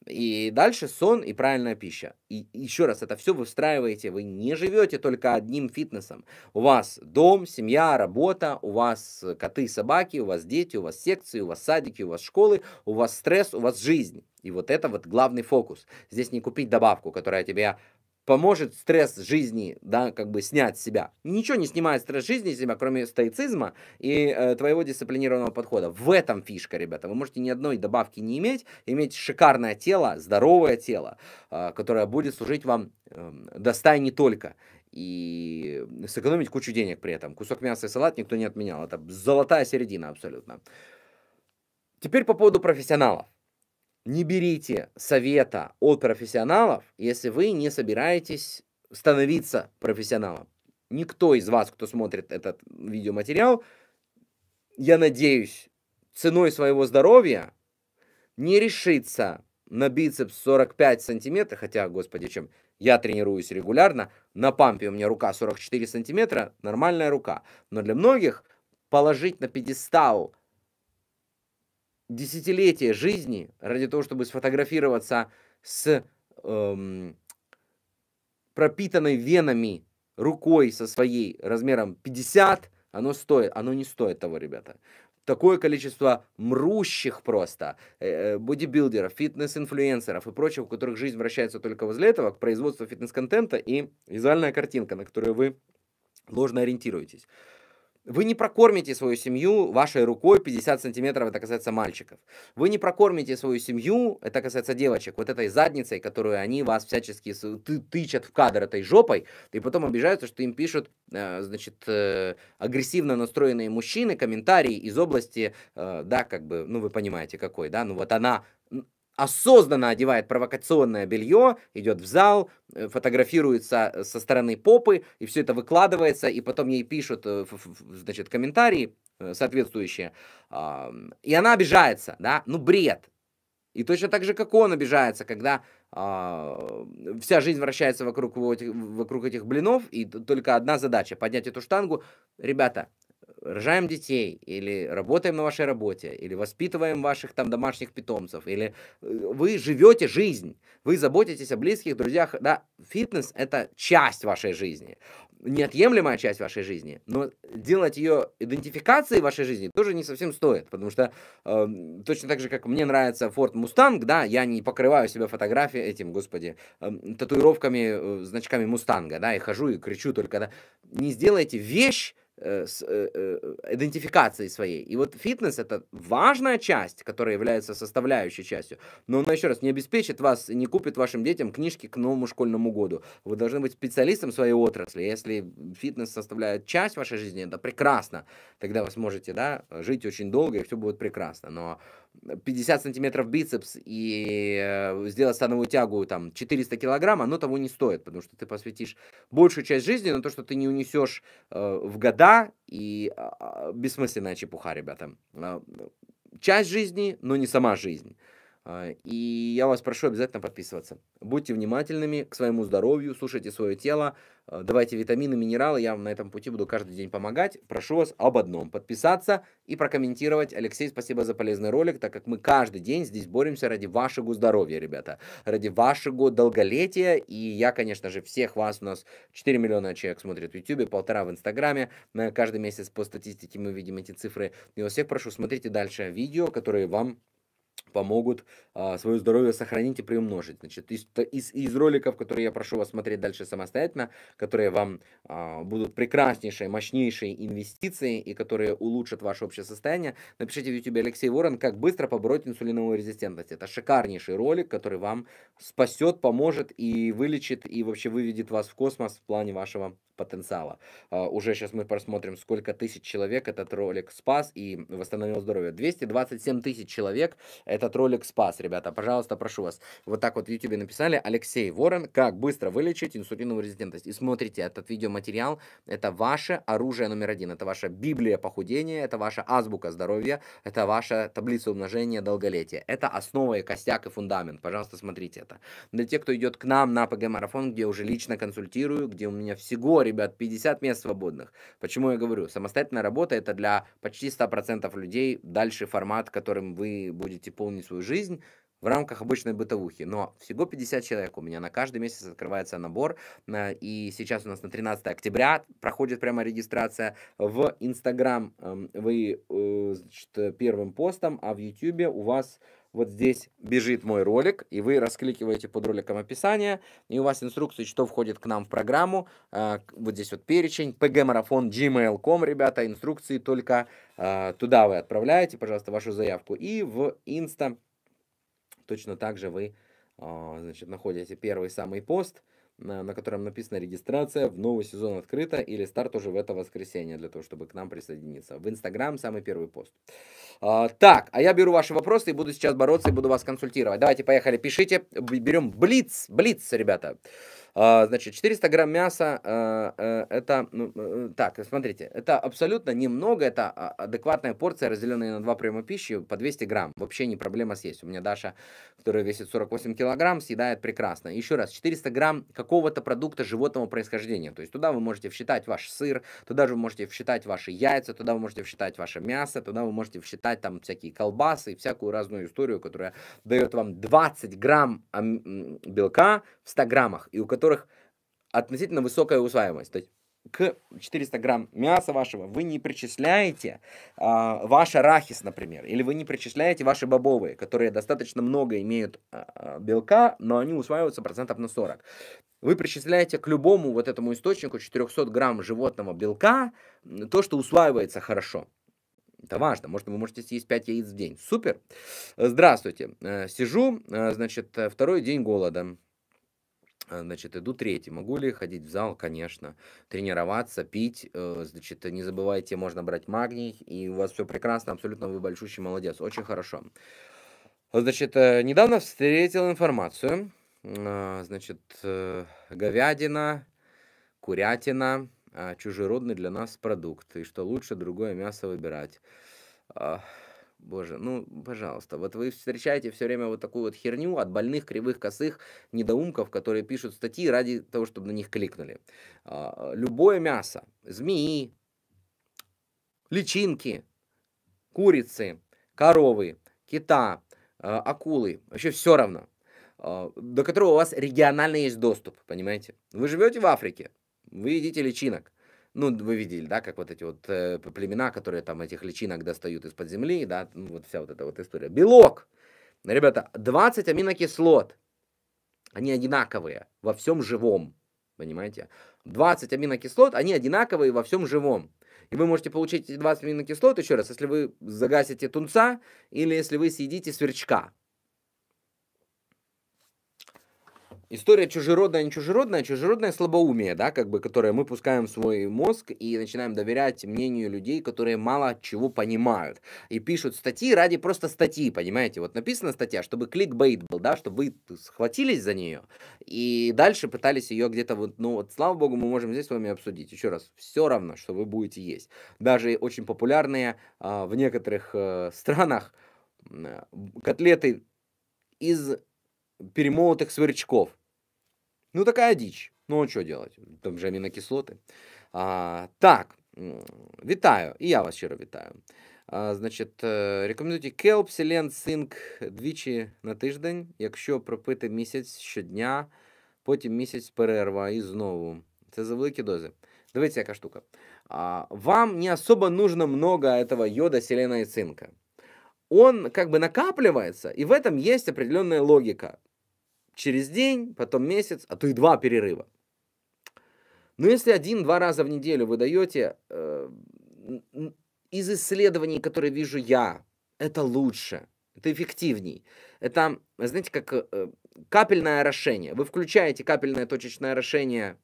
И дальше сон и правильная пища. И еще раз, это все вы встраиваете, вы не живете только одним фитнесом. У вас дом, семья, работа, у вас коты, и собаки, у вас дети, у вас секции, у вас садики, у вас школы, у вас стресс, у вас жизнь. И вот это вот главный фокус. Здесь не купить добавку, которая тебя поможет стресс жизни, да, как бы снять себя. Ничего не снимает стресс жизни с себя, кроме стоицизма и э, твоего дисциплинированного подхода. В этом фишка, ребята. Вы можете ни одной добавки не иметь, иметь шикарное тело, здоровое тело, э, которое будет служить вам э, эм, достая не только и сэкономить кучу денег при этом. Кусок мяса и салат никто не отменял. Это золотая середина абсолютно. Теперь по поводу профессионалов не берите совета от профессионалов, если вы не собираетесь становиться профессионалом. Никто из вас, кто смотрит этот видеоматериал, я надеюсь, ценой своего здоровья не решится на бицепс 45 сантиметров, хотя, господи, чем я тренируюсь регулярно, на пампе у меня рука 44 сантиметра, нормальная рука. Но для многих положить на пьедестал десятилетия жизни ради того, чтобы сфотографироваться с эм, пропитанной венами рукой со своей размером 50, оно стоит, оно не стоит того, ребята. Такое количество мрущих просто э, э, бодибилдеров, фитнес-инфлюенсеров и прочих, у которых жизнь вращается только возле этого, к производству фитнес-контента и визуальная картинка, на которую вы ложно ориентируетесь. Вы не прокормите свою семью вашей рукой 50 сантиметров, это касается мальчиков. Вы не прокормите свою семью, это касается девочек, вот этой задницей, которую они вас всячески ты тычат в кадр этой жопой, и потом обижаются, что им пишут, э, значит, э, агрессивно настроенные мужчины комментарии из области, э, да, как бы, ну вы понимаете какой, да, ну вот она осознанно одевает провокационное белье, идет в зал, э, фотографируется э, со стороны попы, и все это выкладывается, и потом ей пишут э, значит, комментарии соответствующие. И она обижается, да, ну бред. И точно так же, как он обижается, когда а, вся жизнь вращается вокруг, вокруг этих блинов, и только одна задача — поднять эту штангу. Ребята, рожаем детей, или работаем на вашей работе, или воспитываем ваших там домашних питомцев, или э, вы живете жизнь, вы заботитесь о близких, друзьях, да, фитнес – это часть вашей жизни, неотъемлемая часть вашей жизни, но делать ее идентификацией вашей жизни тоже не совсем стоит, потому что э, точно так же, как мне нравится Ford Mustang, да, я не покрываю себя фотографии этим, господи, э, татуировками, э, значками Мустанга, да, и хожу и кричу только, да, не сделайте вещь, Э, с, э, э, идентификации своей. И вот фитнес это важная часть, которая является составляющей частью. Но она еще раз не обеспечит вас, не купит вашим детям книжки к новому школьному году. Вы должны быть специалистом своей отрасли. Если фитнес составляет часть вашей жизни, это прекрасно. Тогда вы сможете да, жить очень долго, и все будет прекрасно. Но 50 сантиметров бицепс и э, сделать становую тягу там 400 килограмм, оно того не стоит, потому что ты посвятишь большую часть жизни на то, что ты не унесешь э, в года, и э, а, а, бессмысленная чепуха, ребята. Э, часть жизни, но не сама жизнь. А, и я вас прошу обязательно подписываться. Будьте внимательными к своему здоровью, слушайте свое тело, Э, давайте витамины, минералы. Я вам на этом пути буду каждый день помогать. Прошу вас об одном. Подписаться и прокомментировать. Алексей, спасибо за полезный ролик, так как мы каждый день здесь боремся ради вашего здоровья, ребята. Ради вашего долголетия. И я, конечно же, всех вас, у нас 4 миллиона человек смотрит в YouTube, полтора в Инстаграме. Каждый месяц по статистике мы видим эти цифры. И вас всех прошу, смотрите дальше видео, которые вам помогут а, свое здоровье сохранить и приумножить. Значит, из, из, из роликов, которые я прошу вас смотреть дальше самостоятельно, которые вам а, будут прекраснейшие, мощнейшие инвестиции и которые улучшат ваше общее состояние, напишите в YouTube Алексей Ворон, как быстро побороть инсулиновую резистентность. Это шикарнейший ролик, который вам спасет, поможет и вылечит, и вообще выведет вас в космос в плане вашего потенциала. А, уже сейчас мы посмотрим, сколько тысяч человек этот ролик спас и восстановил здоровье. 227 тысяч человек этот ролик спас, ребята. Пожалуйста, прошу вас. Вот так вот в YouTube написали Алексей Ворон, как быстро вылечить инсулиновую резистентность. И смотрите этот видеоматериал. Это ваше оружие номер один. Это ваша Библия похудения, это ваша азбука здоровья, это ваша таблица умножения долголетия. Это основа и костяк и фундамент. Пожалуйста, смотрите это. Для тех, кто идет к нам на ПГ-марафон, где я уже лично консультирую, где у меня всего ребят, 50 мест свободных. Почему я говорю? Самостоятельная работа это для почти 100% людей дальше формат, которым вы будете полнить свою жизнь в рамках обычной бытовухи. Но всего 50 человек у меня. На каждый месяц открывается набор. Э, и сейчас у нас на 13 октября проходит прямо регистрация. В Инстаграм эм, вы э, значит, первым постом, а в Ютьюбе у вас вот здесь бежит мой ролик, и вы раскликиваете под роликом описание, и у вас инструкции, что входит к нам в программу. А, вот здесь вот перечень, pgmarathon gmail.com, ребята, инструкции только а, туда вы отправляете, пожалуйста, вашу заявку. И в Инста точно так же вы, а, значит, находите первый самый пост, на котором написано регистрация в новый сезон открыта или старт уже в это воскресенье для того, чтобы к нам присоединиться. В Инстаграм самый первый пост. А, так, а я беру ваши вопросы и буду сейчас бороться и буду вас консультировать. Давайте, поехали, пишите. Берем Блиц, Блиц, ребята. Ребята. А, значит, 400 грамм мяса, э, э, это, ну, э, так, смотрите, это абсолютно немного, это а, адекватная порция, разделенная на два приема пищи, по 200 грамм. Вообще не проблема съесть. У меня Даша, которая весит 48 килограмм, съедает прекрасно. Еще раз, 400 грамм какого-то продукта животного происхождения. То есть туда вы можете считать ваш сыр, туда же вы можете считать ваши яйца, туда вы можете считать ваше мясо, туда вы можете считать там всякие колбасы и всякую разную историю, которая дает вам 20 грамм белка, в 100 граммах, и у которых относительно высокая усваиваемость. То есть к 400 грамм мяса вашего вы не причисляете э, ваш арахис, например, или вы не причисляете ваши бобовые, которые достаточно много имеют э, белка, но они усваиваются процентов на 40. Вы причисляете к любому вот этому источнику 400 грамм животного белка то, что усваивается хорошо. Это важно. Может, вы можете съесть 5 яиц в день. Супер. Здравствуйте. Э, сижу, э, значит, э, второй день голода. Э, значит, иду третий. Могу ли ходить в зал? Конечно. Тренироваться, пить. Э, значит, не забывайте, можно брать магний. И у вас все прекрасно, абсолютно вы большущий молодец. Очень хорошо. Значит, э, недавно встретил информацию. Значит, говядина, курятина, а, чужеродный для нас продукт. И что лучше другое мясо выбирать. А, боже, ну, пожалуйста, вот вы встречаете все время вот такую вот херню от больных, кривых, косых недоумков, которые пишут статьи ради того, чтобы на них кликнули. А, любое мясо, змеи, личинки, курицы, коровы, кита, а, акулы, вообще все равно, а, до которого у вас регионально есть доступ, понимаете? Вы живете в Африке, вы едите личинок, ну, вы видели, да, как вот эти вот э, племена, которые там этих личинок достают из-под земли, да, ну, вот вся вот эта вот история. Белок! Ребята, 20 аминокислот, они одинаковые во всем живом, понимаете? 20 аминокислот, они одинаковые во всем живом. И вы можете получить эти 20 аминокислот, еще раз, если вы загасите тунца или если вы съедите сверчка. история чужеродная, не чужеродная, а чужеродное слабоумие, да, как бы, которое мы пускаем в свой мозг и начинаем доверять мнению людей, которые мало чего понимают. И пишут статьи ради просто статьи, понимаете? Вот написана статья, чтобы кликбейт был, да, чтобы вы схватились за нее и дальше пытались ее где-то вот, ну вот, слава богу, мы можем здесь с вами обсудить. Еще раз, все равно, что вы будете есть. Даже очень популярные э, в некоторых э, странах э, котлеты из перемолотых сверчков. Ну, такая дичь. Ну, а что делать? Там же аминокислоты. А, так, витаю и я вас щиро витаю, А, значить, э, рекомендуйте келп, селен, цинк двічі на тиждень, якщо пропити місяць щодня, потім місяць перерва і знову. Це за великі дози. Дивіться, яка штука. А, вам не особо нужно много этого йода, селена и цинка. Он как бы накапливается, и в этом есть определенная логика через день, потом месяц, а то и два перерыва. Но если один-два раза в неделю вы даете, э, из исследований, которые вижу я, это лучше, это эффективней. Это, знаете, как э, капельное орошение. Вы включаете капельное точечное орошение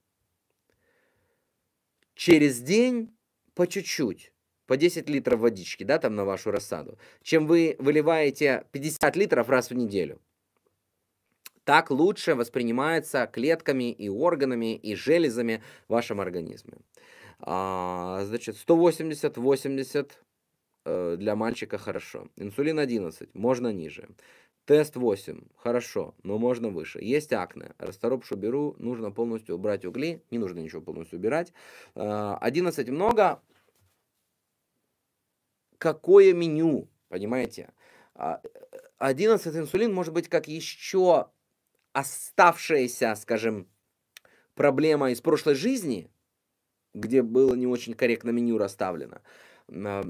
через день по чуть-чуть, по 10 литров водички, да, там на вашу рассаду, чем вы выливаете 50 литров раз в неделю. Так лучше воспринимается клетками и органами и железами в вашем организме. А, значит, 180, 80 э, для мальчика хорошо. Инсулин 11, можно ниже. Тест 8, хорошо, но можно выше. Есть акне, расторопшу беру, нужно полностью убрать угли, не нужно ничего полностью убирать. Э, а, 11 много. Какое меню, понимаете? 11 а, э, инсулин может быть как еще оставшаяся, скажем, проблема из прошлой жизни, где было не очень корректно меню расставлено, а,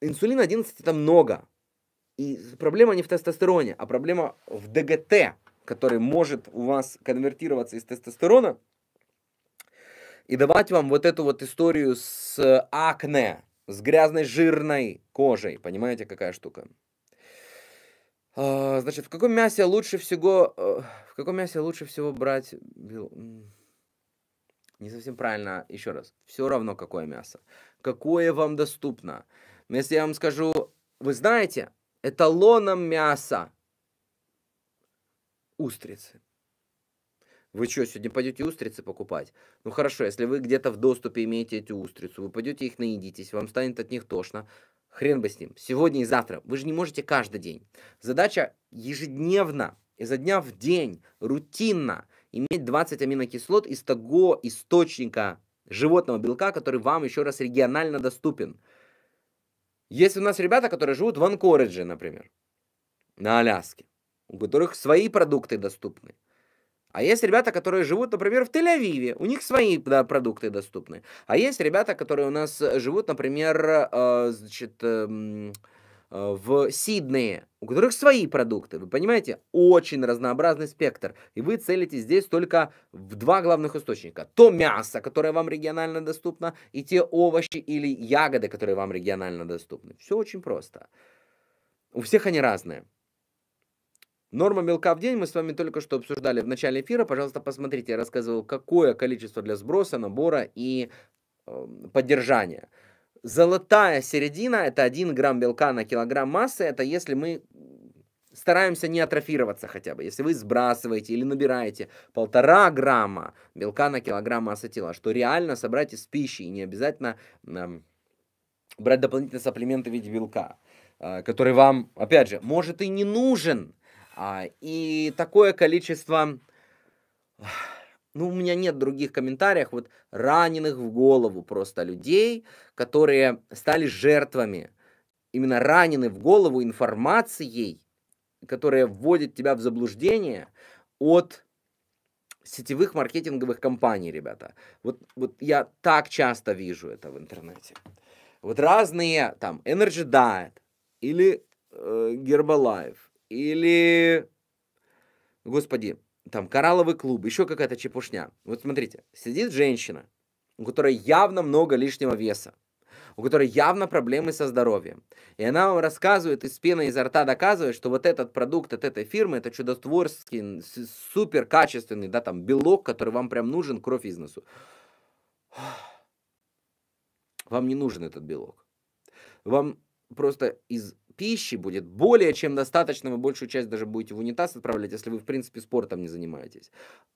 инсулин 11 это много. И проблема не в тестостероне, а проблема в ДГТ, который может у вас конвертироваться из тестостерона и давать вам вот эту вот историю с э, акне, с грязной жирной кожей. Понимаете, какая штука? А, значит, в каком мясе лучше всего... Э, в каком мясе лучше всего брать... Не совсем правильно. Еще раз. Все равно, какое мясо. Какое вам доступно. если я вам скажу... Вы знаете, эталоном мяса устрицы. Вы что, сегодня пойдете устрицы покупать? Ну хорошо, если вы где-то в доступе имеете эти устрицы, вы пойдете их наедитесь, вам станет от них тошно, хрен бы с ним, сегодня и завтра. Вы же не можете каждый день. Задача ежедневно, изо дня в день, рутинно иметь 20 аминокислот из того источника животного белка, который вам еще раз регионально доступен. Есть у нас ребята, которые живут в Анкоридже, например, на Аляске, у которых свои продукты доступны. А есть ребята, которые живут, например, в Тель-Авиве, у них свои да, продукты доступны. А есть ребята, которые у нас э, живут, например, э, значит, эм, э, в Сиднее, у которых свои продукты. Вы понимаете, очень разнообразный спектр. И вы целитесь здесь только в два главных источника. То мясо, которое вам регионально доступно, и те овощи или ягоды, которые вам регионально доступны. Все очень просто. У всех они разные. Норма мелка в день мы с вами только что обсуждали в начале эфира. Пожалуйста, посмотрите, я рассказывал, какое количество для сброса, набора и э, поддержания. Золотая середина – это 1 грамм белка на килограмм массы. Это если мы стараемся не атрофироваться хотя бы. Если вы сбрасываете или набираете полтора грамма белка на килограмм массы тела, что реально собрать из пищи, и не обязательно э, брать дополнительные сапплименты в виде белка, э, который вам, опять же, может и не нужен – а, и такое количество, ну, у меня нет других комментариев, вот раненых в голову просто людей, которые стали жертвами, именно ранены в голову информацией, которая вводит тебя в заблуждение от сетевых маркетинговых компаний, ребята. Вот, вот я так часто вижу это в интернете. Вот разные там Energy Diet или э, Herbalife или, господи, там коралловый клуб, еще какая-то чепушня. Вот смотрите, сидит женщина, у которой явно много лишнего веса, у которой явно проблемы со здоровьем. И она вам рассказывает из пены изо рта, доказывает, что вот этот продукт от этой фирмы, это чудотворский, супер качественный, да, там, белок, который вам прям нужен, кровь из носу. Вам не нужен этот белок. Вам просто из пищи будет более чем достаточно, вы большую часть даже будете в унитаз отправлять, если вы, в принципе, спортом не занимаетесь.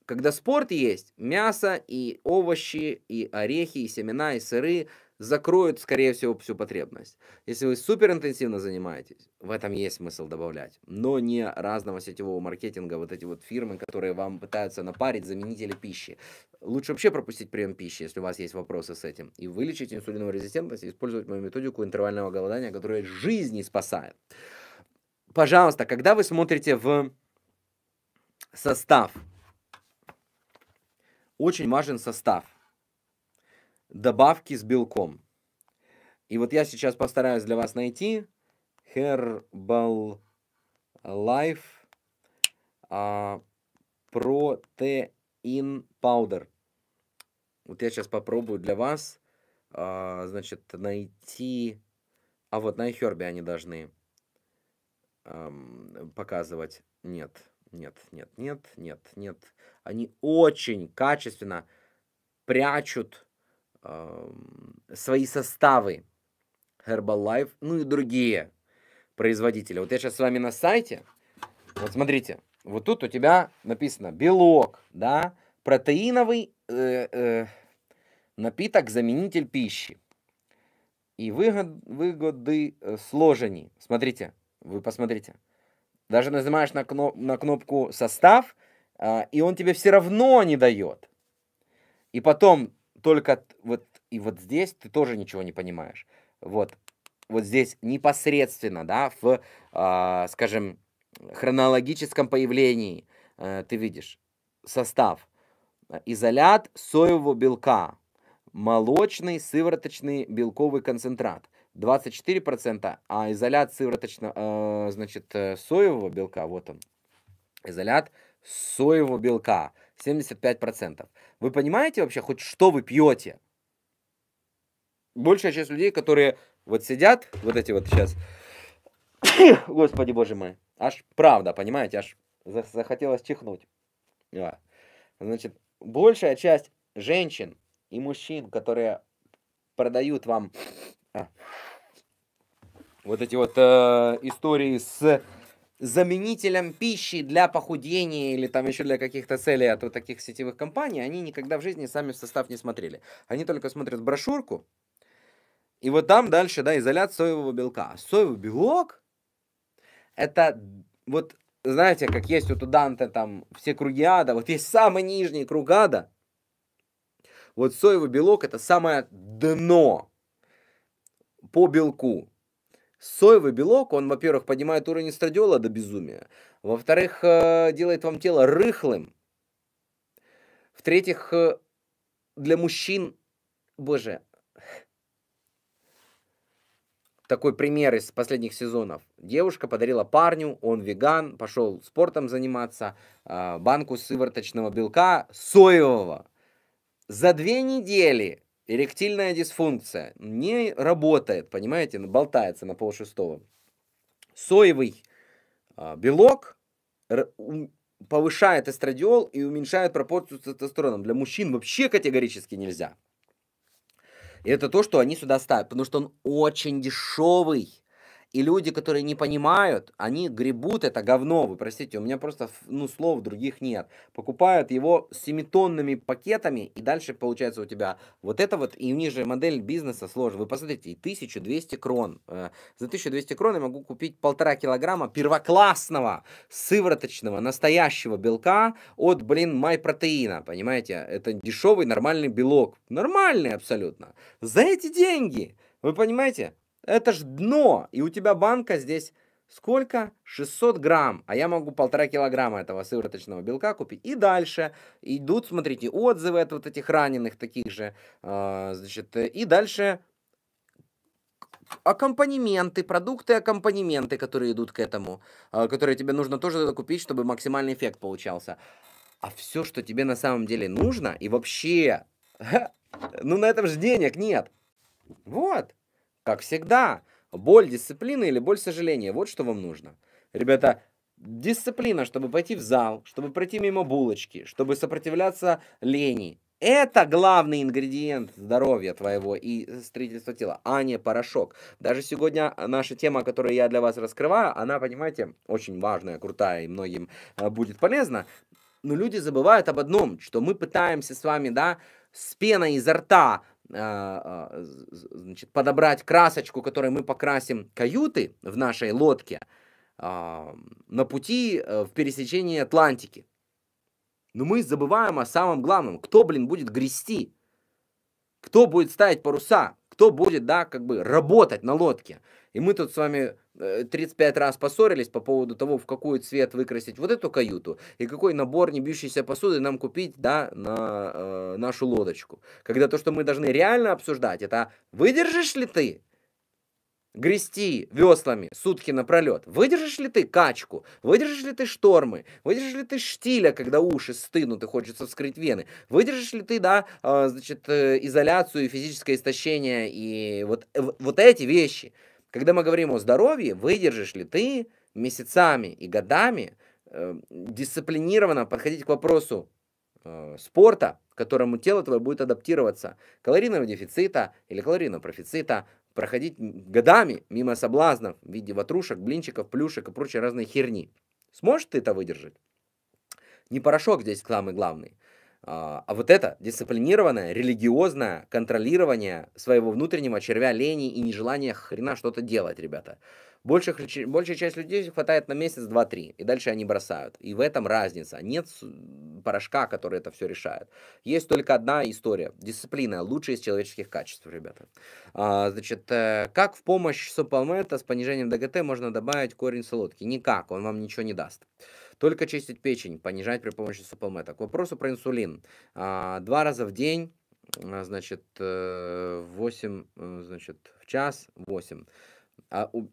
Когда спорт есть, мясо и овощи, и орехи, и семена, и сыры – закроют, скорее всего, всю потребность. Если вы суперинтенсивно занимаетесь, в этом есть смысл добавлять. Но не разного сетевого маркетинга, вот эти вот фирмы, которые вам пытаются напарить заменители пищи. Лучше вообще пропустить прием пищи, если у вас есть вопросы с этим. И вылечить инсулиновую резистентность, и использовать мою методику интервального голодания, которая жизни спасает. Пожалуйста, когда вы смотрите в состав, очень важен состав – добавки с белком. И вот я сейчас постараюсь для вас найти Herbal Life Protein Powder. Вот я сейчас попробую для вас, а, значит, найти... А вот на херби они должны показывать. Нет, нет, нет, нет, нет, нет. Они очень качественно прячут Эм, свои составы Herbalife, ну и другие производители. Вот я сейчас с вами на сайте, вот смотрите, вот тут у тебя написано белок, да, протеиновый э, э, напиток, заменитель пищи. И выгод, выгоды э, сложены. Смотрите, вы посмотрите. Даже нажимаешь на, кноп, на кнопку «Состав», э, и он тебе все равно не дает. И потом только вот и вот здесь ты тоже ничего не понимаешь. Вот, вот здесь непосредственно, да, в, э, скажем, хронологическом появлении э, ты видишь состав э, изолят соевого белка, молочный сывороточный белковый концентрат 24%, а изолят сывороточно, э, значит, э, соевого белка, вот он, изолят соевого белка 75%. Вы понимаете вообще хоть что вы пьете? Большая часть людей, которые вот сидят, вот эти вот сейчас, господи боже мой, аж правда, понимаете, аж захотелось чихнуть. Да. Значит, большая часть женщин и мужчин, которые продают вам а, вот эти вот э, истории с заменителем пищи для похудения или там еще для каких-то целей от вот таких сетевых компаний, они никогда в жизни сами в состав не смотрели. Они только смотрят брошюрку, и вот там дальше, да, изолят соевого белка. А соевый белок – это вот, знаете, как есть вот у Данте там все круги ада, вот есть самый нижний круг ада, вот соевый белок – это самое дно по белку. Соевый белок, он, во-первых, поднимает уровень эстрадиола до безумия, во-вторых, э, делает вам тело рыхлым, в-третьих, э, для мужчин, боже, такой пример из последних сезонов. Девушка подарила парню, он веган, пошел спортом заниматься, э, банку сывороточного белка соевого. За две недели эректильная дисфункция не работает, понимаете, ну, болтается на пол шестого. Соевый а, белок повышает эстрадиол и уменьшает пропорцию с тестостероном. Для мужчин вообще категорически нельзя. И это то, что они сюда ставят, потому что он очень дешевый. И люди, которые не понимают, они гребут это говно, вы простите, у меня просто ну, слов других нет. Покупают его семитонными пакетами, и дальше получается у тебя вот это вот, и ниже модель бизнеса сложная. Вы посмотрите, 1200 крон. Э, за 1200 крон я могу купить полтора килограмма первоклассного сывороточного настоящего белка от, блин, MyProtein, понимаете? Это дешевый нормальный белок. Нормальный абсолютно. За эти деньги, вы понимаете? Это ж дно. И у тебя банка здесь сколько? 600 грамм. А я могу полтора килограмма этого сывороточного белка купить. И дальше идут, смотрите, отзывы от вот этих раненых таких же. Э, значит, и дальше аккомпанементы, продукты аккомпанементы, которые идут к этому, э, которые тебе нужно тоже купить, чтобы максимальный эффект получался. А все, что тебе на самом деле нужно, и вообще, ну на этом же денег нет. Вот. Как всегда, боль дисциплины или боль сожаления. Вот что вам нужно. Ребята, дисциплина, чтобы пойти в зал, чтобы пройти мимо булочки, чтобы сопротивляться лени. Это главный ингредиент здоровья твоего и строительства тела, а не порошок. Даже сегодня наша тема, которую я для вас раскрываю, она, понимаете, очень важная, крутая и многим э, будет полезна. Но люди забывают об одном, что мы пытаемся с вами, да, с пеной изо рта а, а, значит, подобрать красочку, которой мы покрасим каюты в нашей лодке а, на пути э, в пересечении Атлантики. Но мы забываем о самом главном. Кто, блин, будет грести? Кто будет ставить паруса? кто будет, да, как бы работать на лодке. И мы тут с вами 35 э, раз поссорились по поводу того, в какой цвет выкрасить вот эту каюту и какой набор не посуды нам купить, да, на э, нашу лодочку. Когда то, что мы должны реально обсуждать, это выдержишь ли ты грести веслами сутки напролет, выдержишь ли ты качку, выдержишь ли ты штормы, выдержишь ли ты штиля, когда уши стынут и хочется вскрыть вены, выдержишь ли ты, да, а, значит, э, изоляцию, физическое истощение и вот, э, вот эти вещи. Когда мы говорим о здоровье, выдержишь ли ты месяцами и годами э, дисциплинированно подходить к вопросу э, спорта, к которому тело твое будет адаптироваться, калорийного дефицита или калорийного профицита, проходить годами мимо соблазнов в виде ватрушек, блинчиков, плюшек и прочей разной херни. Сможешь ты это выдержать? Не порошок здесь самый главный. А, а вот это дисциплинированное, религиозное контролирование своего внутреннего червя лени и нежелания хрена что-то делать, ребята. Большая большая часть людей хватает на месяц, два, три, и дальше они бросают. И в этом разница. Нет порошка, который это все решает. Есть только одна история. Дисциплина – лучшее из человеческих качеств, ребята. А, значит, э, как в помощь сопомета с понижением ДГТ можно добавить корень солодки? Никак, он вам ничего не даст. Только чистить печень, понижать при помощи суплемета. К вопросу про инсулин. А, два раза в день, а, значит, 8, э, э, значит, в час 8. А, у,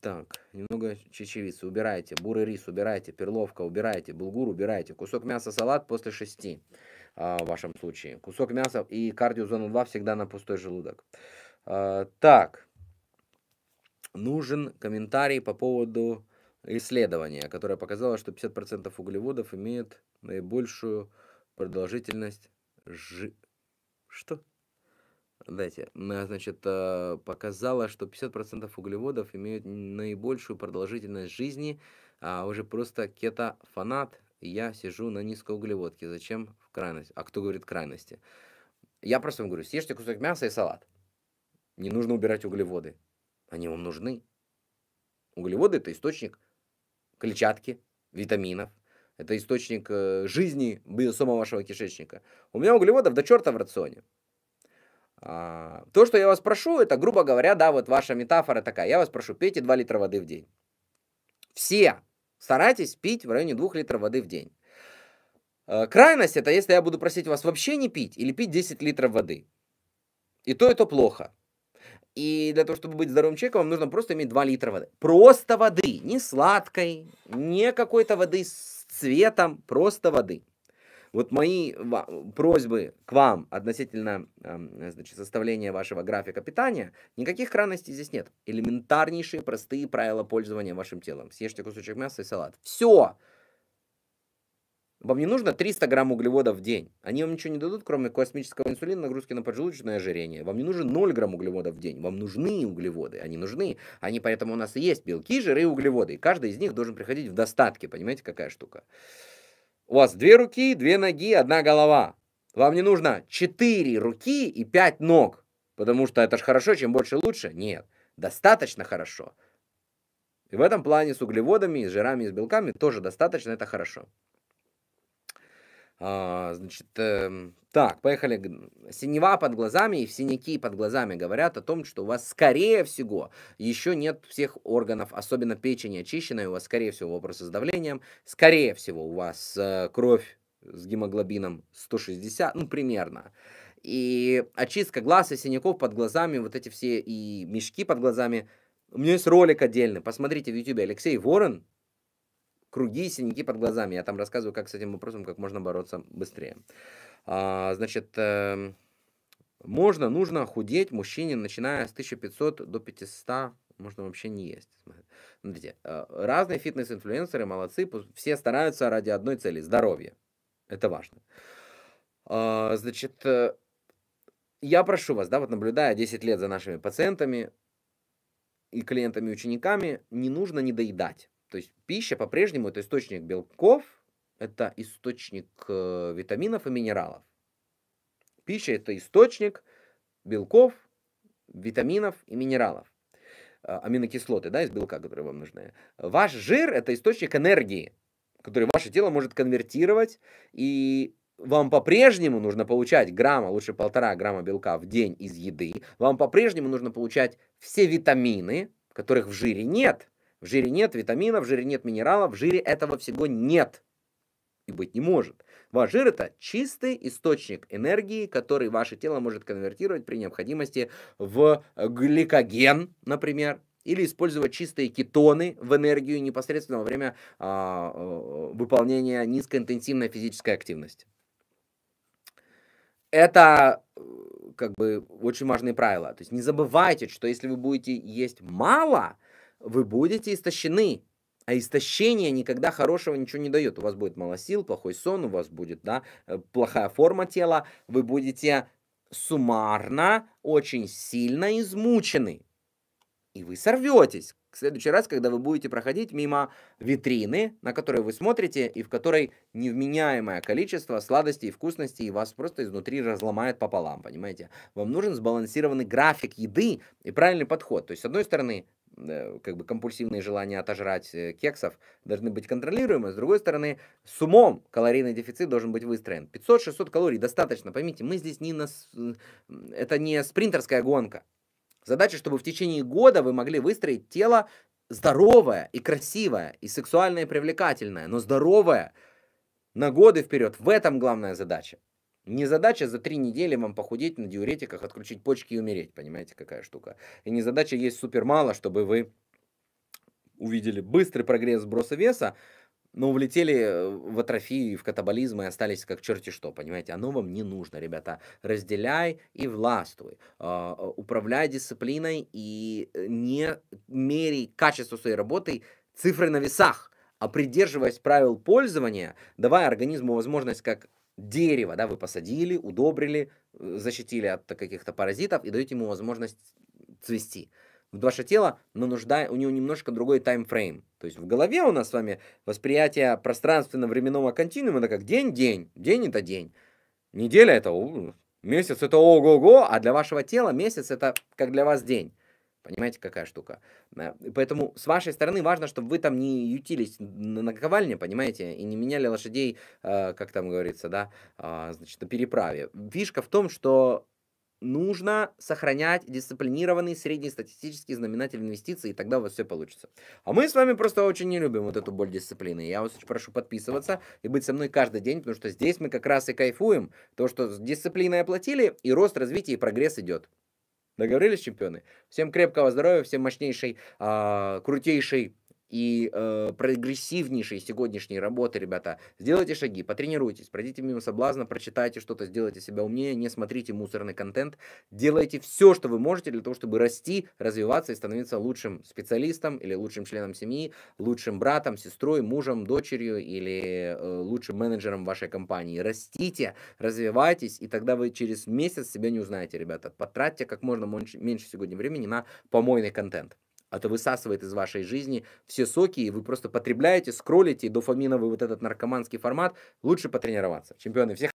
так, немного чечевицы убирайте, бурый рис убирайте, перловка убирайте, булгур убирайте, кусок мяса, салат после 6 а, в вашем случае. Кусок мяса и кардиозона 2 всегда на пустой желудок. так, нужен комментарий по поводу исследование, которое показало, что 50% углеводов имеют наибольшую продолжительность жи... Что? Дайте. Значит, э, показало, что 50% углеводов имеют наибольшую продолжительность жизни, а уже просто кето-фанат, я сижу на низкоуглеводке, зачем в крайность? А кто говорит крайности? Я просто вам говорю, съешьте кусок мяса и салат. Не нужно убирать углеводы. Они вам нужны. Углеводы – это источник клетчатки, витаминов. Это источник э, жизни биосома вашего кишечника. У меня углеводов до черта в рационе. А, то, что я вас прошу, это, грубо говоря, да, вот ваша метафора такая. Я вас прошу, пейте 2 литра воды в день. Все старайтесь пить в районе 2 литров воды в день. Э, крайность это если я буду просить вас вообще не пить или пить 10 литров воды. И то, это плохо. И для того, чтобы быть здоровым человеком, вам нужно просто иметь 2 литра воды. Просто воды. Не сладкой, не какой-то воды с цветом, просто воды. Вот мои просьбы к вам относительно эм, значит, составления вашего графика питания, никаких крайностей здесь нет. Элементарнейшие простые правила пользования вашим телом. Съешьте кусочек мяса и салат. Все! Вам не нужно 300 грамм углеводов в день. Они вам ничего не дадут, кроме космического инсулина, нагрузки на поджелудочное ожирение. Вам не нужен 0 грамм углеводов в день. Вам нужны углеводы. Они нужны. Они поэтому у нас и есть белки, жиры и углеводы. И каждый из них должен приходить в достатке. Понимаете, какая штука? У вас две руки, две ноги, одна голова. Вам не нужно 4 руки и 5 ног. Потому что это же хорошо, чем больше лучше. Нет, достаточно хорошо. И в этом плане с углеводами, с жирами с белками тоже достаточно, это хорошо. А, значит, э, так, поехали. Синева под глазами и синяки под глазами говорят о том, что у вас, скорее всего, еще нет всех органов, особенно печени очищенной, у вас, скорее всего, вопросы с давлением, скорее всего, у вас э, кровь с гемоглобином 160, ну, примерно. И очистка глаз и синяков под глазами, вот эти все и мешки под глазами. У меня есть ролик отдельный, посмотрите в YouTube, Алексей Ворон круги, синяки под глазами. Я там рассказываю, как с этим вопросом, как можно бороться быстрее. А, значит, эм, можно, нужно худеть мужчине, начиная с 1500 до 500 можно вообще не есть. Смотрите, э, разные фитнес-инфлюенсеры молодцы, все стараются ради одной цели – здоровья. Это важно. А, значит, э, я прошу вас, да, вот наблюдая 10 лет за нашими пациентами и клиентами-учениками, не нужно недоедать. То есть пища по-прежнему это источник белков, это источник э, витаминов и минералов. Пища это источник белков, витаминов и минералов. Э, аминокислоты, да, из белка, которые вам нужны. Ваш жир это источник энергии, который ваше тело может конвертировать и вам по-прежнему нужно получать грамма, лучше полтора грамма белка в день из еды. Вам по-прежнему нужно получать все витамины, которых в жире нет. В жире нет витаминов, в жире нет минералов, в жире этого всего нет и быть не может. Ваш жир это чистый источник энергии, который ваше тело может конвертировать при необходимости в гликоген, например, или использовать чистые кетоны в энергию непосредственно во время а, э, выполнения низкоинтенсивной физической активности. Это э, как бы очень важные правила. То есть не забывайте, что если вы будете есть мало, вы будете истощены. А истощение никогда хорошего ничего не дает. У вас будет мало сил, плохой сон, у вас будет да, э, плохая форма тела. Вы будете суммарно очень сильно измучены. И вы сорветесь. В следующий раз, когда вы будете проходить мимо витрины, на которой вы смотрите, и в которой невменяемое количество сладостей и вкусностей вас просто изнутри разломает пополам, понимаете? Вам нужен сбалансированный график еды и правильный подход. То есть, с одной стороны, Э, как бы компульсивные желания отожрать э, кексов должны быть контролируемы. С другой стороны, с умом калорийный дефицит должен быть выстроен. 500-600 калорий достаточно. Поймите, мы здесь не на... Это не спринтерская гонка. Задача, чтобы в течение года вы могли выстроить тело здоровое и красивое, и сексуально и привлекательное, но здоровое на годы вперед. В этом главная задача. Не задача за три недели вам похудеть на диуретиках, отключить почки и умереть, понимаете, какая штука. И не задача есть супер мало, чтобы вы увидели быстрый прогресс сброса веса, но улетели э, в атрофию, в катаболизм и остались как черти что, понимаете? Оно вам не нужно, ребята. Разделяй и властвуй. А, а, управляй дисциплиной и э, не меряй качество своей работы цифры на весах, а придерживаясь правил пользования, давая организму возможность как дерево, да, вы посадили, удобрили, э, защитили от каких-то паразитов и даете ему возможность цвести. Ваше тело, но нужда, у него немножко другой таймфрейм. То есть в голове у нас с вами восприятие пространственно-временного континуума, это как день-день, день это день, неделя это месяц это ого-го, а для вашего тела месяц это как для вас день. Понимаете, какая штука? Э, поэтому с вашей стороны важно, чтобы вы там не ютились на ковальне, понимаете, и не меняли лошадей, э, как там говорится, да, а, значит, на переправе. Фишка в том, что нужно сохранять дисциплинированный среднестатистический знаменатель инвестиций, и тогда у вас все получится. А мы с вами просто очень не любим вот эту боль дисциплины. Я вас очень прошу подписываться и быть со мной каждый день, потому что здесь мы как раз и кайфуем. То, что дисциплиной оплатили, и рост развития и прогресс идет. Договорились, чемпионы? Всем крепкого здоровья, всем мощнейшей, а, крутейшей и э, прогрессивнейшие сегодняшние работы, ребята. Сделайте шаги, потренируйтесь, пройдите мимо соблазна, прочитайте что-то, сделайте себя умнее, не смотрите мусорный контент, делайте все, что вы можете для того, чтобы расти, развиваться и становиться лучшим специалистом или лучшим членом семьи, лучшим братом, сестрой, мужем, дочерью или э, лучшим менеджером вашей компании. Растите, развивайтесь, и тогда вы через месяц себя не узнаете, ребята. Потратьте как можно меньше сегодня времени на помойный контент это а высасывает из вашей жизни все соки, и вы просто потребляете, скроллите, дофаминовый вот этот наркоманский формат. Лучше потренироваться. Чемпионы всех